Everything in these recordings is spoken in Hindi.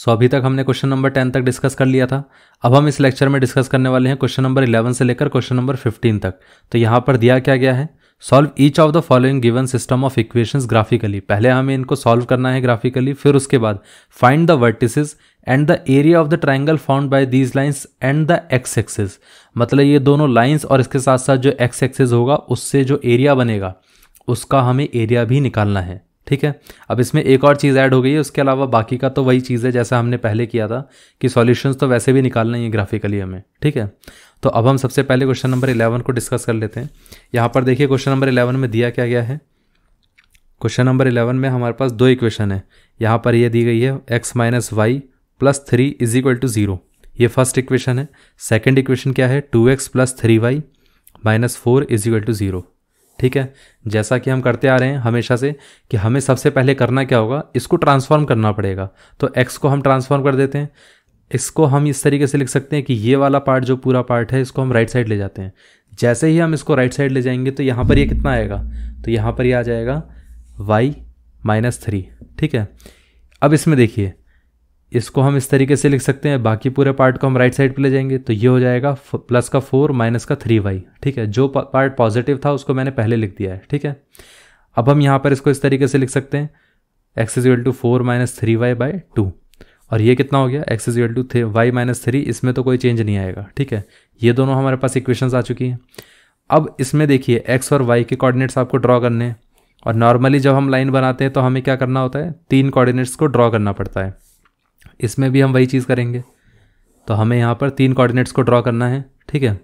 सो so, अभी तक हमने क्वेश्चन नंबर टेन तक डिस्कस कर लिया था अब हम इस लेक्चर में डिस्कस करने वाले हैं क्वेश्चन नंबर इलेवन से लेकर क्वेश्चन नंबर फिफ्टीन तक तो यहाँ पर दिया क्या गया है solve each of the following given system of equations graphically पहले हमें इनको सॉल्व करना है ग्राफिकली फिर उसके बाद find the vertices and the area of the triangle found by these lines and the x axes मतलब ये दोनों लाइन्स और इसके साथ साथ जो एक्स एक्सेस होगा उससे जो एरिया बनेगा उसका हमें एरिया भी निकालना है ठीक है अब इसमें एक और चीज़ ऐड हो गई है उसके अलावा बाकी का तो वही चीज़ है जैसा हमने पहले किया था कि सॉल्यूशंस तो वैसे भी निकालना ही है ग्राफिकली हमें ठीक है तो अब हम सबसे पहले क्वेश्चन नंबर इलेवन को डिस्कस कर लेते हैं यहाँ पर देखिए क्वेश्चन नंबर इलेवन में दिया क्या गया है क्वेश्चन नंबर इलेवन में हमारे पास दो इक्वेशन है यहाँ पर यह दी गई है x minus y plus three is equal to zero ये फर्स्ट इक्वेशन है सेकेंड इक्वेशन क्या है two x plus three y minus four is equal to zero ठीक है जैसा कि हम करते आ रहे हैं हमेशा से कि हमें सबसे पहले करना क्या होगा इसको ट्रांसफॉर्म करना पड़ेगा तो एक्स को हम ट्रांसफॉर्म कर देते हैं इसको हम इस तरीके से लिख सकते हैं कि ये वाला पार्ट जो पूरा पार्ट है इसको हम राइट साइड ले जाते हैं जैसे ही हम इसको राइट साइड ले जाएंगे तो यहाँ पर ये कितना आएगा तो यहाँ पर ये आ जाएगा वाई माइनस थ्री ठीक है अब इसमें देखिए इसको हम इस तरीके से लिख सकते हैं बाकी पूरे पार्ट को हम राइट साइड पे ले जाएंगे तो ये हो जाएगा प्लस का फोर माइनस का थ्री वाई ठीक है जो पार्ट पॉजिटिव था उसको मैंने पहले लिख दिया है ठीक है अब हम यहाँ पर इसको इस तरीके से लिख सकते हैं x is to four minus three y by two और ये कितना हो गया x is to three y minus three इसमें तो कोई चेंज नहीं आएगा ठीक है ये दोनों हमारे पास इक्वेशंस आ चुकी हैं अब इसमें देखिए एक्स और वाई के कोऑर्डिनेट्स आपको ड्रॉ करने हैं और नॉर्मली जब हम लाइन बनाते हैं तो हमें क्या करना होता है तीन कॉर्डिनेट्स को ड्रॉ करना पड़ता है इसमें भी हम वही चीज़ करेंगे तो हमें यहाँ पर तीन कोऑर्डिनेट्स को ड्रॉ करना है ठीक है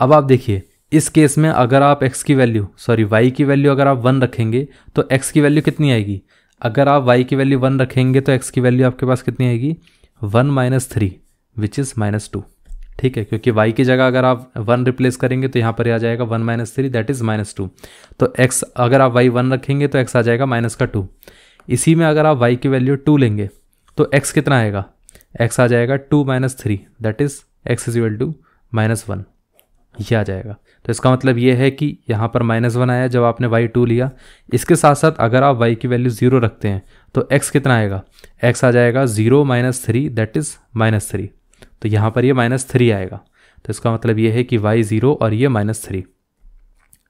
अब आप देखिए इस केस में अगर आप x की वैल्यू सॉरी y की वैल्यू अगर आप वन रखेंगे तो x की वैल्यू कितनी आएगी अगर आप y की वैल्यू वन रखेंगे तो x की वैल्यू आपके पास कितनी आएगी one minus three which is minus two ठीक है क्योंकि y की जगह अगर आप वन रिप्लेस करेंगे तो यहाँ पर आ जाएगा one minus three that is minus two तो x अगर आप y वन रखेंगे तो x आ जाएगा माइनस का टू इसी में अगर आप y की वैल्यू टू लेंगे तो x कितना आएगा x आ जाएगा two minus three that is x equal to minus one यह आ जाएगा तो इसका मतलब ये है कि यहाँ पर माइनस वन आया जब आपने वाई टू लिया इसके साथ साथ अगर आप वाई की वैल्यू ज़ीरो रखते हैं तो एक्स कितना आएगा एक्स आ जाएगा zero minus three that is minus three तो यहाँ पर यह माइनस थ्री आएगा तो इसका मतलब ये है कि वाई ज़ीरो और ये माइनस थ्री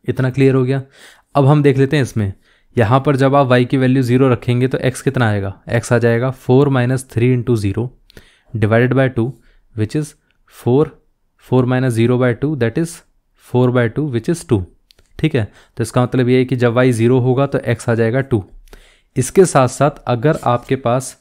इतना क्लियर हो गया अब हम देख लेते हैं इसमें यहाँ पर जब आप y की वैल्यू ज़ीरो रखेंगे तो x कितना आएगा x आ जाएगा four minus three into zero divided by two which is four four minus zero by two that is four by two which is two ठीक है तो इसका मतलब ये है कि जब y ज़ीरो होगा तो x आ जाएगा टू इसके साथ साथ अगर आपके पास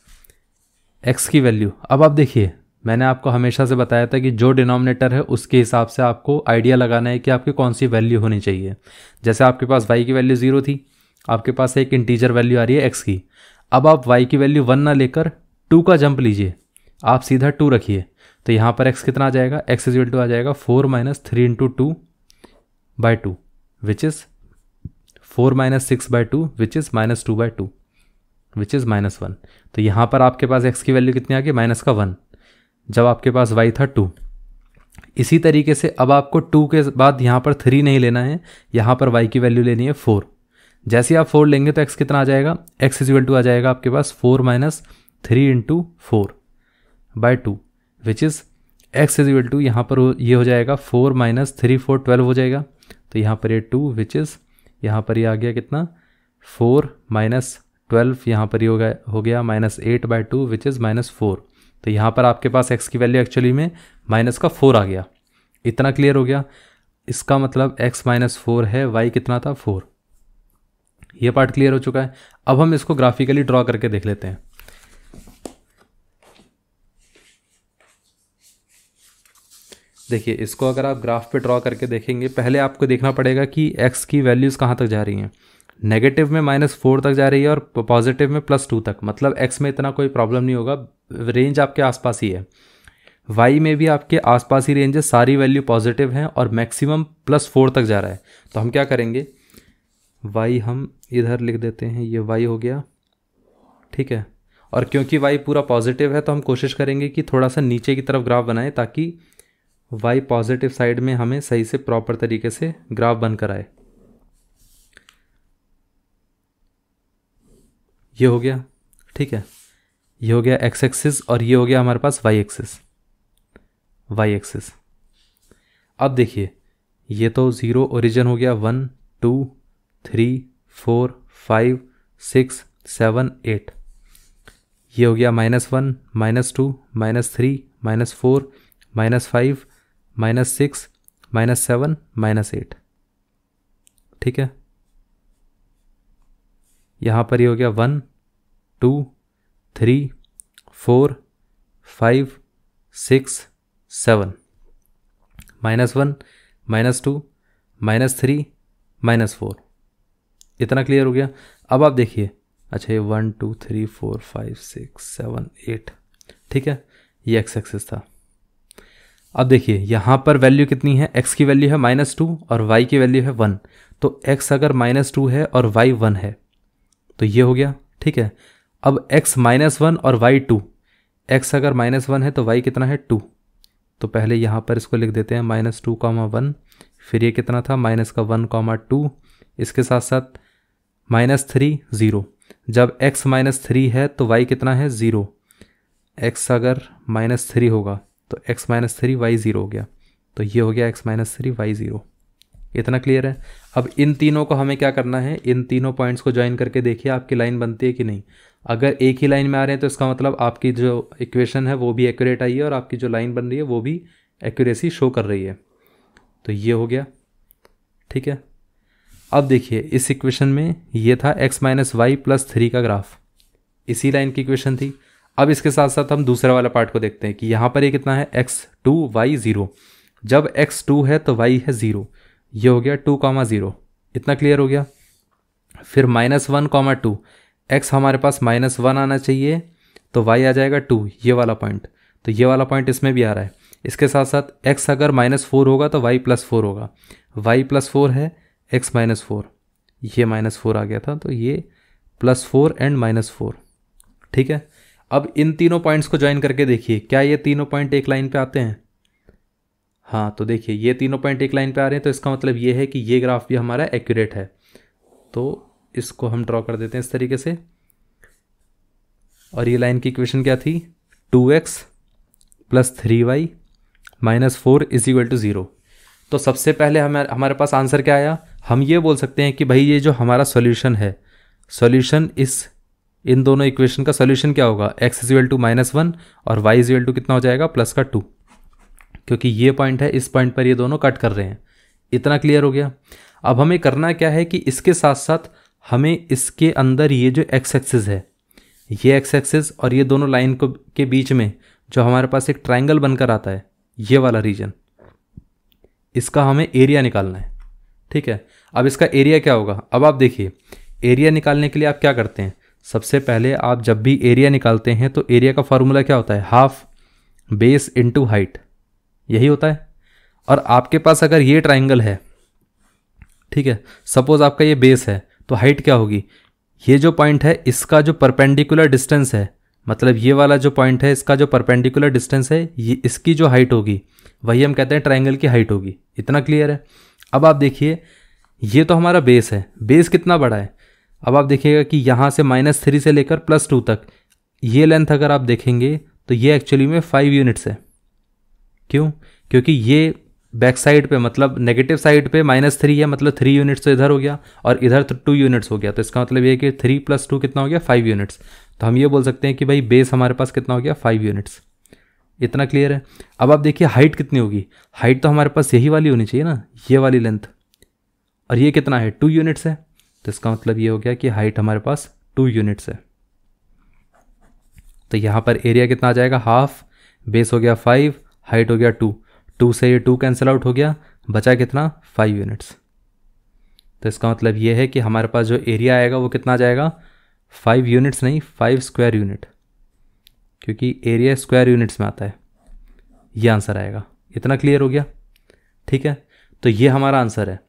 x की वैल्यू अब आप देखिए मैंने आपको हमेशा से बताया था कि जो डिनोमिनेटर है उसके हिसाब से आपको आइडिया लगाना है कि आपकी कौन सी वैल्यू होनी चाहिए जैसे आपके पास y की वैल्यू ज़ीरो थी आपके पास एक इंटीजर वैल्यू आ रही है एक्स की अब आप वाई की वैल्यू वन ना लेकर टू का जंप लीजिए आप सीधा टू रखिए तो यहाँ पर एक्स कितना आ जाएगा एक्स इज टू आ जाएगा four minus three into two by two which is four minus six by two which is minus two by two which is minus one तो यहाँ पर आपके पास एक्स की वैल्यू कितनी आ गई माइनस का वन जब आपके पास वाई था टू इसी तरीके से अब आपको टू के बाद यहाँ पर थ्री नहीं लेना है यहाँ पर वाई की वैल्यू लेनी है फोर जैसे आप फोर लेंगे तो एक्स कितना आ जाएगा एक्स इजल टू आ जाएगा आपके पास four minus three into four by two which is x equal to यहाँ पर ये हो जाएगा four minus three four twelve हो जाएगा तो यहाँ पर ये टू विच इज़ यहाँ पर ये आ गया कितना फोर माइनस ट्वेल्व यहाँ पर ये हो गया हो गया minus eight by two which is minus four तो यहाँ पर आपके पास एक्स की वैल्यू एक्चुअली में माइनस का फोर आ गया इतना क्लियर हो गया इसका मतलब एक्स माइनस फोर है वाई कितना था फोर ये पार्ट क्लियर हो चुका है अब हम इसको ग्राफिकली ड्रॉ करके देख लेते हैं देखिए इसको अगर आप ग्राफ पे ड्रॉ करके देखेंगे पहले आपको देखना पड़ेगा कि एक्स की वैल्यूज़ कहां तक जा रही हैं नेगेटिव में माइनस फोर तक जा रही है और पॉजिटिव में प्लस टू तक मतलब एक्स में इतना कोई प्रॉब्लम नहीं होगा रेंज आपके आसपास ही है वाई में भी आपके आसपास ही रेंज है सारी वैल्यू पॉजिटिव हैं और मैक्सिमम प्लस फोर तक जा रहा है तो हम क्या करेंगे वाई हम इधर लिख देते हैं ये वाई हो गया ठीक है और क्योंकि वाई पूरा पॉजिटिव है तो हम कोशिश करेंगे कि थोड़ा सा नीचे की तरफ ग्राफ बनाएं ताकि वाई पॉजिटिव साइड में हमें सही से प्रॉपर तरीके से ग्राफ बनकर आए ये हो गया ठीक है ये हो गया एक्स एक्सिस और ये हो गया हमारे पास वाई एक्सिस वाई एक्सिस अब देखिए ये तो ज़ीरो ओरिजिन हो गया one two three four five six seven eight ये हो गया minus one minus two minus three minus four minus five minus six minus seven minus eight ठीक है यहाँ पर ये हो गया one two three four five six seven minus one minus two minus three minus four इतना क्लियर हो गया अब आप देखिए अच्छा ये one two three four five six seven eight ठीक है ये एक्स एक्सेस था अब देखिए यहाँ पर वैल्यू कितनी है एक्स की वैल्यू है माइनस टू और वाई की वैल्यू है वन तो एक्स अगर माइनस टू है और वाई वन है तो ये हो गया ठीक है अब एक्स माइनस वन और वाई टू एक्स अगर माइनस वन है तो वाई कितना है टू तो पहले यहाँ पर इसको लिख देते हैं माइनस टू कॉमा वन फिर ये कितना था माइनस का वन कॉमा टू इसके साथ साथ माइनस थ्री ज़ीरो जब x माइनस थ्री है तो y कितना है ज़ीरो x अगर माइनस थ्री होगा तो x minus three y zero हो गया तो ये हो गया x minus three y zero इतना क्लियर है अब इन तीनों को हमें क्या करना है इन तीनों पॉइंट्स को ज्वाइन करके देखिए आपकी लाइन बनती है कि नहीं अगर एक ही लाइन में आ रहे हैं तो इसका मतलब आपकी जो इक्वेशन है वो भी एक्यूरेट आई है और आपकी जो लाइन बन रही है वो भी एक्यूरेसी शो कर रही है तो ये हो गया ठीक है अब देखिए इस इक्वेशन में ये था x minus y plus three का ग्राफ इसी लाइन की इक्वेशन थी अब इसके साथ साथ हम दूसरा वाला पार्ट को देखते हैं कि यहाँ पर ये कितना है एक्स टू वाई ज़ीरो जब एक्स टू है तो वाई है ज़ीरो ये हो गया टू कामा ज़ीरो इतना क्लियर हो गया फिर minus one comma two x हमारे पास माइनस वन आना चाहिए तो वाई आ जाएगा टू ये वाला पॉइंट तो ये वाला पॉइंट इसमें भी आ रहा है इसके साथ साथ एक्स अगर माइनस फोर होगा तो वाई प्लस फोर होगा वाई प्लस फोर है एक्स माइनस फोर ये माइनस फोर आ गया था तो ये plus four and minus four ठीक है अब इन तीनों पॉइंट्स को ज्वाइन करके देखिए क्या ये तीनों पॉइंट एक लाइन पे आते हैं हाँ तो देखिए ये तीनों पॉइंट एक लाइन पे आ रहे हैं तो इसका मतलब ये है कि ये ग्राफ भी हमारा एक्यूरेट है तो इसको हम ड्रॉ कर देते हैं इस तरीके से और ये लाइन की इक्वेशन क्या थी two x plus three y minus four is equal to zero तो सबसे पहले हम हमारे पास आंसर क्या आया हम ये बोल सकते हैं कि भाई ये जो हमारा सॉल्यूशन है सॉल्यूशन इस इन दोनों इक्वेशन का सॉल्यूशन क्या होगा x equal to minus one और वाई इज टू कितना हो जाएगा प्लस का टू क्योंकि ये पॉइंट है इस पॉइंट पर ये दोनों कट कर रहे हैं इतना क्लियर हो गया अब हमें करना क्या है कि इसके साथ साथ हमें इसके अंदर ये जो एक्स एक्सिस है ये एक्स एक्सिस और ये दोनों लाइन को के बीच में जो हमारे पास एक ट्राइंगल बनकर आता है ये वाला रीजन इसका हमें एरिया निकालना है ठीक है अब इसका एरिया क्या होगा अब आप देखिए एरिया निकालने के लिए आप क्या करते हैं सबसे पहले आप जब भी एरिया निकालते हैं तो एरिया का फार्मूला क्या होता है हाफ बेस इंटू हाइट यही होता है और आपके पास अगर ये ट्राइंगल है ठीक है सपोज आपका ये बेस है तो हाइट क्या होगी ये जो पॉइंट है इसका जो परपेंडिकुलर डिस्टेंस है मतलब ये वाला जो पॉइंट है इसका जो परपेंडिकुलर डिस्टेंस है ये इसकी जो हाइट होगी वही हम कहते हैं ट्राइंगल की हाइट होगी इतना क्लियर है अब आप देखिए ये तो हमारा बेस है बेस कितना बड़ा है अब आप देखिएगा कि यहाँ से माइनस थ्री से लेकर प्लस टू तक ये लेंथ अगर आप देखेंगे तो ये एक्चुअली में फाइव यूनिट्स है क्यों क्योंकि ये बैक साइड पे मतलब नेगेटिव साइड पे माइनस थ्री है मतलब थ्री यूनिट्स तो इधर हो गया और इधर तो टू यूनिट्स हो गया तो इसका मतलब ये कि थ्री प्लस टू कितना हो गया फाइव यूनिट्स तो हम ये बोल सकते हैं कि भाई बेस हमारे पास कितना हो गया फाइव यूनिट्स इतना क्लियर है अब आप देखिए हाइट कितनी होगी हाइट तो हमारे पास यही वाली होनी चाहिए ना ये वाली लेंथ और ये कितना है टू यूनिट्स है तो इसका मतलब ये हो गया कि हाइट हमारे पास टू यूनिट्स है तो यहाँ पर एरिया कितना आ जाएगा हाफ बेस हो गया फाइव हाइट हो गया टू टू से ये टू कैंसिल आउट हो गया बचा कितना फाइव यूनिट्स तो इसका मतलब ये है कि हमारे पास जो एरिया आएगा वो कितना आ जाएगा फाइव यूनिट्स नहीं फाइव स्क्वायर यूनिट क्योंकि एरिया स्क्वायर यूनिट्स में आता है ये आंसर आएगा इतना क्लियर हो गया ठीक है तो ये हमारा आंसर है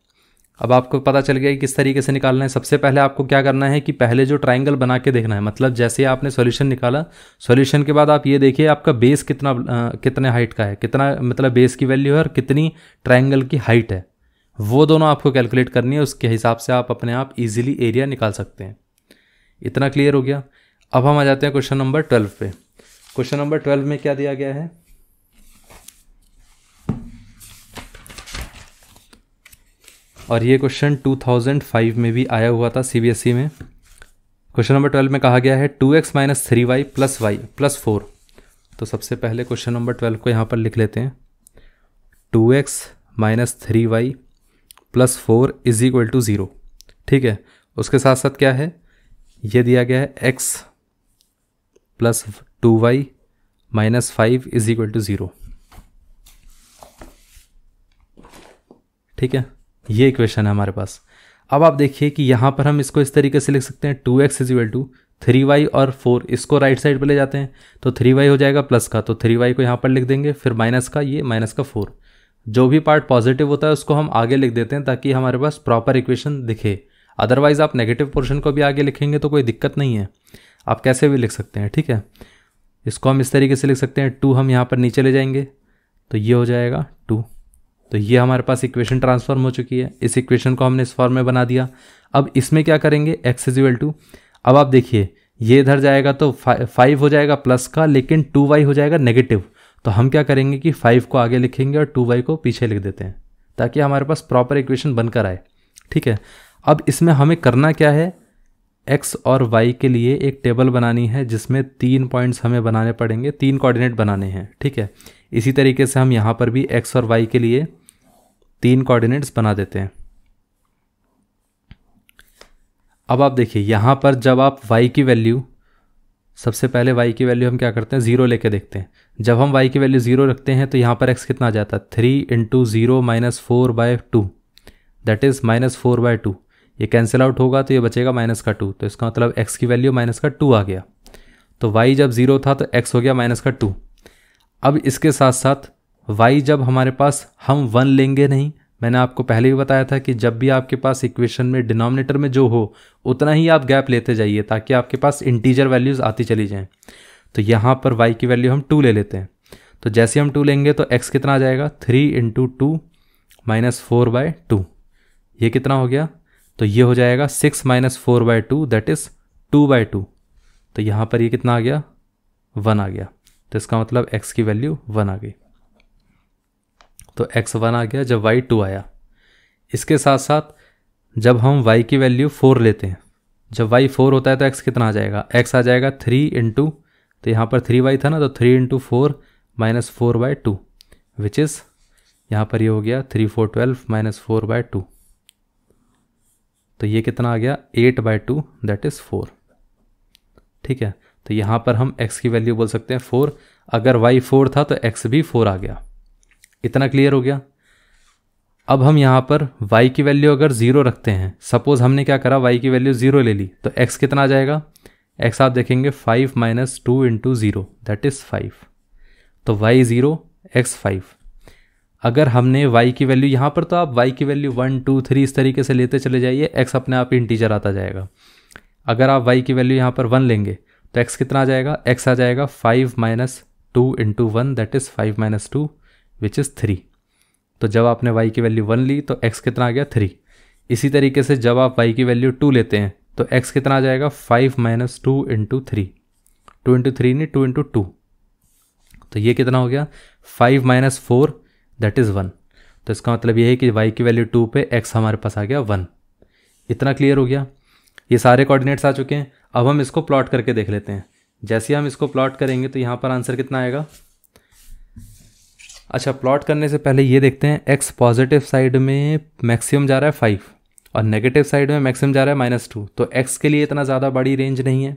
अब आपको पता चल गया कि किस तरीके से निकालना है सबसे पहले आपको क्या करना है कि पहले जो ट्राइंगल बना के देखना है मतलब जैसे आपने सॉल्यूशन निकाला सॉल्यूशन के बाद आप ये देखिए आपका बेस कितना आ, कितने हाइट का है कितना मतलब बेस की वैल्यू है और कितनी ट्राइंगल की हाइट है वो दोनों आपको कैलकुलेट करनी है उसके हिसाब से आप अपने आप ईजिली एरिया निकाल सकते हैं इतना क्लियर हो गया अब हम आ जाते हैं क्वेश्चन नंबर ट्वेल्व पे क्वेश्चन नंबर ट्वेल्व में क्या दिया गया है और ये क्वेश्चन 2005 में भी आया हुआ था सीबीएसई e में क्वेश्चन नंबर ट्वेल्व में कहा गया है two x minus three y plus y plus four तो सबसे पहले क्वेश्चन नंबर ट्वेल्व को यहाँ पर लिख लेते हैं two x minus three y plus four is equal to zero ठीक है उसके साथ साथ क्या है ये दिया गया है x plus two y minus five is equal to zero ठीक है ये इक्वेशन है हमारे पास अब आप देखिए कि यहाँ पर हम इसको इस तरीके से लिख सकते हैं two x is equal to three y और फोर इसको राइट साइड पर ले जाते हैं तो थ्री वाई हो जाएगा प्लस का तो थ्री वाई को यहाँ पर लिख देंगे फिर माइनस का ये माइनस का फोर जो भी पार्ट पॉजिटिव होता है उसको हम आगे लिख देते हैं ताकि हमारे पास प्रॉपर इक्वेशन दिखे अदरवाइज़ आप नेगेटिव पोर्शन को भी आगे लिखेंगे तो कोई दिक्कत नहीं है आप कैसे भी लिख सकते हैं ठीक है इसको हम इस तरीके से लिख सकते हैं टू हम यहाँ पर नीचे ले जाएंगे तो ये हो जाएगा टू तो ये हमारे पास इक्वेशन ट्रांसफॉर्म हो चुकी है इस इक्वेशन को हमने इस फॉर्म में बना दिया अब इसमें क्या करेंगे एक्स इजिवल टू अब आप देखिए ये इधर जाएगा तो फाइव हो जाएगा प्लस का लेकिन टू वाई हो जाएगा नेगेटिव तो हम क्या करेंगे कि फाइव को आगे लिखेंगे और टू वाई को पीछे लिख देते हैं ताकि हमारे पास प्रॉपर इक्वेशन बनकर आए ठीक है अब इसमें हमें करना क्या है एक्स और वाई के लिए एक टेबल बनानी है जिसमें तीन पॉइंट्स हमें बनाने पड़ेंगे तीन कोऑर्डिनेट बनाने हैं ठीक है इसी तरीके से हम यहाँ पर भी एक्स और वाई के लिए तीन कोऑर्डिनेट्स बना देते हैं अब आप देखिए यहाँ पर जब आप वाई की वैल्यू सबसे पहले वाई की वैल्यू हम क्या करते हैं ज़ीरो लेके देखते हैं जब हम वाई की वैल्यू ज़ीरो रखते हैं तो यहाँ पर एक्स कितना आ जाता है three into zero minus four by two that is minus four by two ये कैंसिल आउट होगा तो ये बचेगा माइनस का टू तो इसका मतलब एक्स की वैल्यू माइनस का टू आ गया तो वाई जब ज़ीरो था तो एक्स हो गया माइनस का टू अब इसके साथ साथ वाई जब हमारे पास हम वन लेंगे नहीं मैंने आपको पहले भी बताया था कि जब भी आपके पास इक्वेशन में डिनोमिनेटर में जो हो उतना ही आप गैप लेते जाइए ताकि आपके पास इंटीजर वैल्यूज़ आती चली जाएँ तो यहाँ पर वाई की वैल्यू हम टू ले लेते हैं तो जैसे हम टू लेंगे तो एक्स कितना आ जाएगा three into two minus four by two ये कितना हो गया तो ये हो जाएगा six minus four by two that is two by two तो यहाँ पर ये कितना आ गया वन आ गया तो इसका मतलब एक्स की वैल्यू वन आ गई तो एक्स वन आ गया जब वाई टू आया इसके साथ साथ जब हम वाई की वैल्यू फोर लेते हैं जब वाई फोर होता है तो एक्स कितना आ जाएगा एक्स आ जाएगा थ्री इंटू तो यहाँ पर थ्री वाई था ना तो three into four minus four by two which is यहाँ पर ये यह हो गया three four twelve minus four by two तो ये कितना आ गया eight by two that is four ठीक है तो यहाँ पर हम x की वैल्यू बोल सकते हैं फोर अगर y फोर था तो x भी फोर आ गया इतना क्लियर हो गया अब हम यहाँ पर y की वैल्यू अगर ज़ीरो रखते हैं सपोज़ हमने क्या करा y की वैल्यू ज़ीरो ले ली तो x कितना आ जाएगा x आप देखेंगे five minus two into zero that is five तो y ज़ीरो एक्स फाइव अगर हमने y की वैल्यू यहाँ पर तो आप y की वैल्यू वन टू थ्री इस तरीके से लेते चले जाइए x अपने आप इंटीजर आता जाएगा अगर आप y की वैल्यू यहाँ पर वन लेंगे तो x कितना आ जाएगा x आ जाएगा five minus two into one that is five minus two which is three तो जब आपने y की वैल्यू वन ली तो x कितना आ गया थ्री इसी तरीके से जब आप y की वैल्यू टू लेते हैं तो x कितना आ जाएगा five minus two into three two into three नहीं टू इंटू टू तो ये कितना हो गया five minus four that is one तो इसका मतलब ये है कि वाई की वैल्यू टू पे एक्स हमारे पास आ गया वन इतना क्लियर हो गया ये सारे कोऑर्डिनेट्स आ चुके हैं अब हम इसको प्लॉट करके देख लेते हैं जैसे हम इसको प्लॉट करेंगे तो यहाँ पर आंसर कितना आएगा अच्छा प्लॉट करने से पहले ये देखते हैं एक्स पॉजिटिव साइड में मैक्सिमम जा रहा है फाइव और नेगेटिव साइड में मैक्सिमम जा रहा है माइनस टू तो एक्स के लिए इतना ज़्यादा बड़ी रेंज नहीं है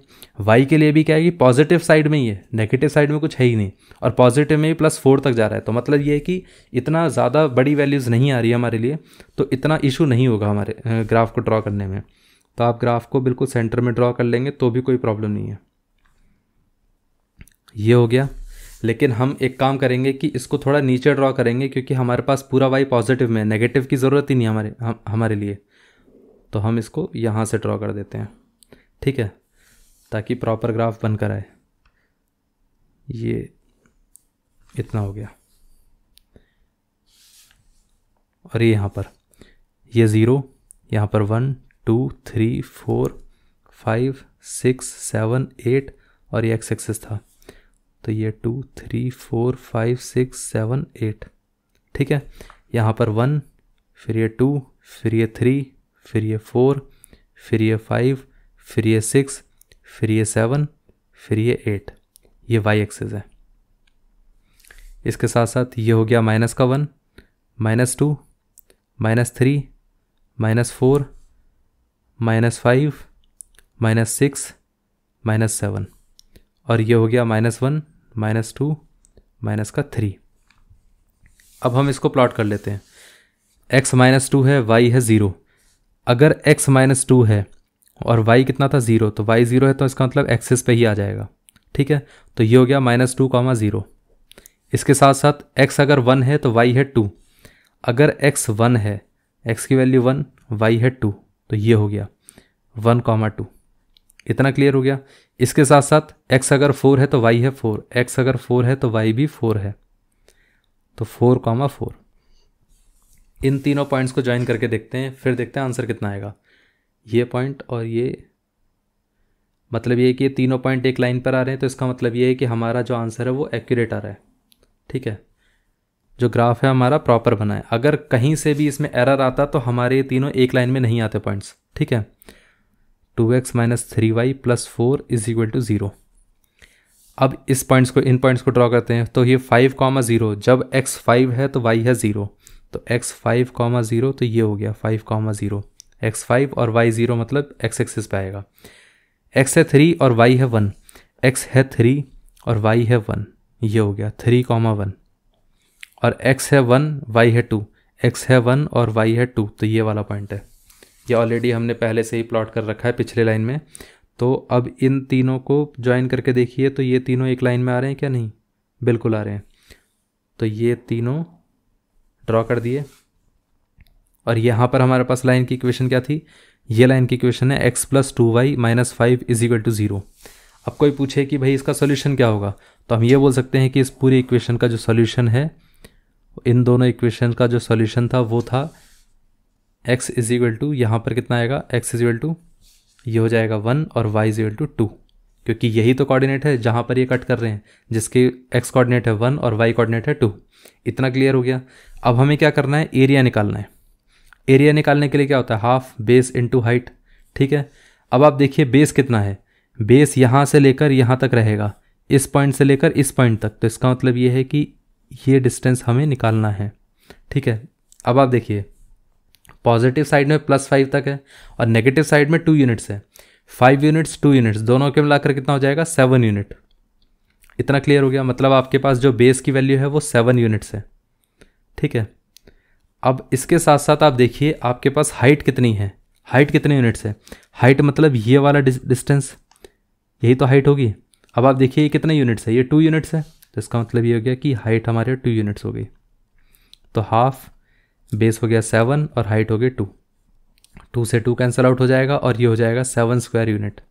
वाई के लिए भी क्या है कि पॉजिटिव साइड में ही है नेगेटिव साइड में कुछ है ही नहीं और पॉजिटिव में ही प्लस फोर तक जा रहा है तो मतलब ये है कि इतना ज़्यादा बड़ी वैल्यूज़ नहीं आ रही है हमारे लिए तो इतना इशू नहीं होगा हमारे ग्राफ को ड्रॉ करने में तो आप ग्राफ को बिल्कुल सेंटर में ड्रॉ कर लेंगे तो भी कोई प्रॉब्लम नहीं है ये हो गया लेकिन हम एक काम करेंगे कि इसको थोड़ा नीचे ड्रॉ करेंगे क्योंकि हमारे पास पूरा वाई पॉजिटिव में नेगेटिव की ज़रूरत ही नहीं हमारे हम हमारे लिए तो हम इसको यहाँ से ड्रॉ कर देते हैं ठीक है ताकि प्रॉपर ग्राफ बनकर आए ये इतना हो गया और ये यहाँ पर ये ज़ीरो यहाँ पर one two three four five six seven eight और ये एक्स एक्सेस था तो ये two three four five six seven eight ठीक है यहाँ पर वन फिर ये टू फिर ये थ्री फिर ये फोर फिर ये फाइव फिर ये सिक्स फिर ये सेवन फिर ये एट ये वाई एक्सेस है इसके साथ साथ ये हो गया माइनस का one minus two minus three minus four minus five minus six minus seven और ये हो गया minus one minus two minus का थ्री अब हम इसको प्लॉट कर लेते हैं एक्स माइनस टू है वाई है ज़ीरो अगर x माइनस टू है और y कितना था ज़ीरो तो y ज़ीरो है तो इसका मतलब एक्सिस पे ही आ जाएगा ठीक है तो ये हो गया माइनस टू कॉमा ज़ीरो इसके साथ साथ x अगर वन है तो y है टू अगर x वन है x की वैल्यू वन y है टू तो ये हो गया वन कॉमा टू इतना क्लियर हो गया इसके साथ साथ x अगर फोर है तो y है फोर x अगर फोर है तो y भी फोर है तो फोर कॉमा फोर इन तीनों पॉइंट्स को ज्वाइन करके देखते हैं फिर देखते हैं आंसर कितना आएगा ये पॉइंट और ये मतलब ये कि ये तीनों पॉइंट एक लाइन पर आ रहे हैं तो इसका मतलब ये है कि हमारा जो आंसर है वो एक्यूरेट आ रहा है ठीक है जो ग्राफ है हमारा प्रॉपर बना है अगर कहीं से भी इसमें एरर आता तो हमारे ये तीनों एक लाइन में नहीं आते पॉइंट्स ठीक है two x minus three y plus four is equal to zero अब इस पॉइंट्स को इन पॉइंट्स को ड्रॉ करते हैं तो ये फाइव कॉमा ज़ीरो जब एक्स फाइव है तो वाई है ज़ीरो तो एक्स फाइव कॉमा ज़ीरो तो ये हो गया five comma zero x five और वाई ज़ीरो मतलब एक्स एक्सिस पे आएगा एक्स है थ्री और वाई है वन एक्स है थ्री और वाई है वन ये हो गया थ्री कॉमा वन और एक्स है वन वाई है टू एक्स है वन और वाई है टू तो ये वाला पॉइंट है ये ऑलरेडी हमने पहले से ही प्लॉट कर रखा है पिछले लाइन में तो अब इन तीनों को ज्वाइन करके देखिए तो ये तीनों एक लाइन में आ रहे हैं क्या नहीं बिल्कुल आ रहे हैं तो ये तीनों ड्रॉ कर दिए और यहाँ पर हमारे पास लाइन की इक्वेशन क्या थी ये लाइन की इक्वेशन है x plus two y minus five is equal to zero अब कोई पूछे कि भाई इसका सोल्यूशन क्या होगा तो हम ये बोल सकते हैं कि इस पूरी इक्वेशन का जो सोल्यूशन है इन दोनों इक्वेशन का जो सोल्यूशन था वो था एक्स इज इक्वल टू यहाँ पर कितना आएगा एक्स इज इक्वल टू ये हो जाएगा वन और y is equal to two क्योंकि यही तो कोऑर्डिनेट है जहाँ पर ये कट कर रहे हैं जिसके एक्स कोऑर्डिनेट है वन और वाई कोऑर्डिनेट है टू इतना क्लियर हो गया अब हमें क्या करना है एरिया निकालना है एरिया निकालने के लिए क्या होता है हाफ बेस इंटू हाइट ठीक है अब आप देखिए बेस कितना है बेस यहाँ से लेकर यहाँ तक रहेगा इस पॉइंट से लेकर इस पॉइंट तक तो इसका मतलब ये है कि ये डिस्टेंस हमें निकालना है ठीक है अब आप देखिए पॉजिटिव साइड में प्लस फाइव तक है और नेगेटिव साइड में टू यूनिट्स है फाइव यूनिट्स टू यूनिट्स दोनों के मिलाकर कितना हो जाएगा सेवन यूनिट इतना क्लियर हो गया मतलब आपके पास जो बेस की वैल्यू है वो सेवन यूनिट्स है ठीक है अब इसके साथ साथ आप देखिए आपके पास हाइट कितनी है हाइट कितने यूनिट्स है हाइट मतलब ये वाला डिस्टेंस यही तो हाइट होगी अब आप देखिए ये कितने यूनिट्स है ये टू यूनिट्स है तो इसका मतलब ये हो गया कि हाइट हमारे टू यूनिट्स हो गई तो हाफ बेस हो गया सेवन और हाइट हो गई टू टू से टू कैंसिल आउट हो जाएगा और ये हो जाएगा सेवन स्क्वायर यूनिट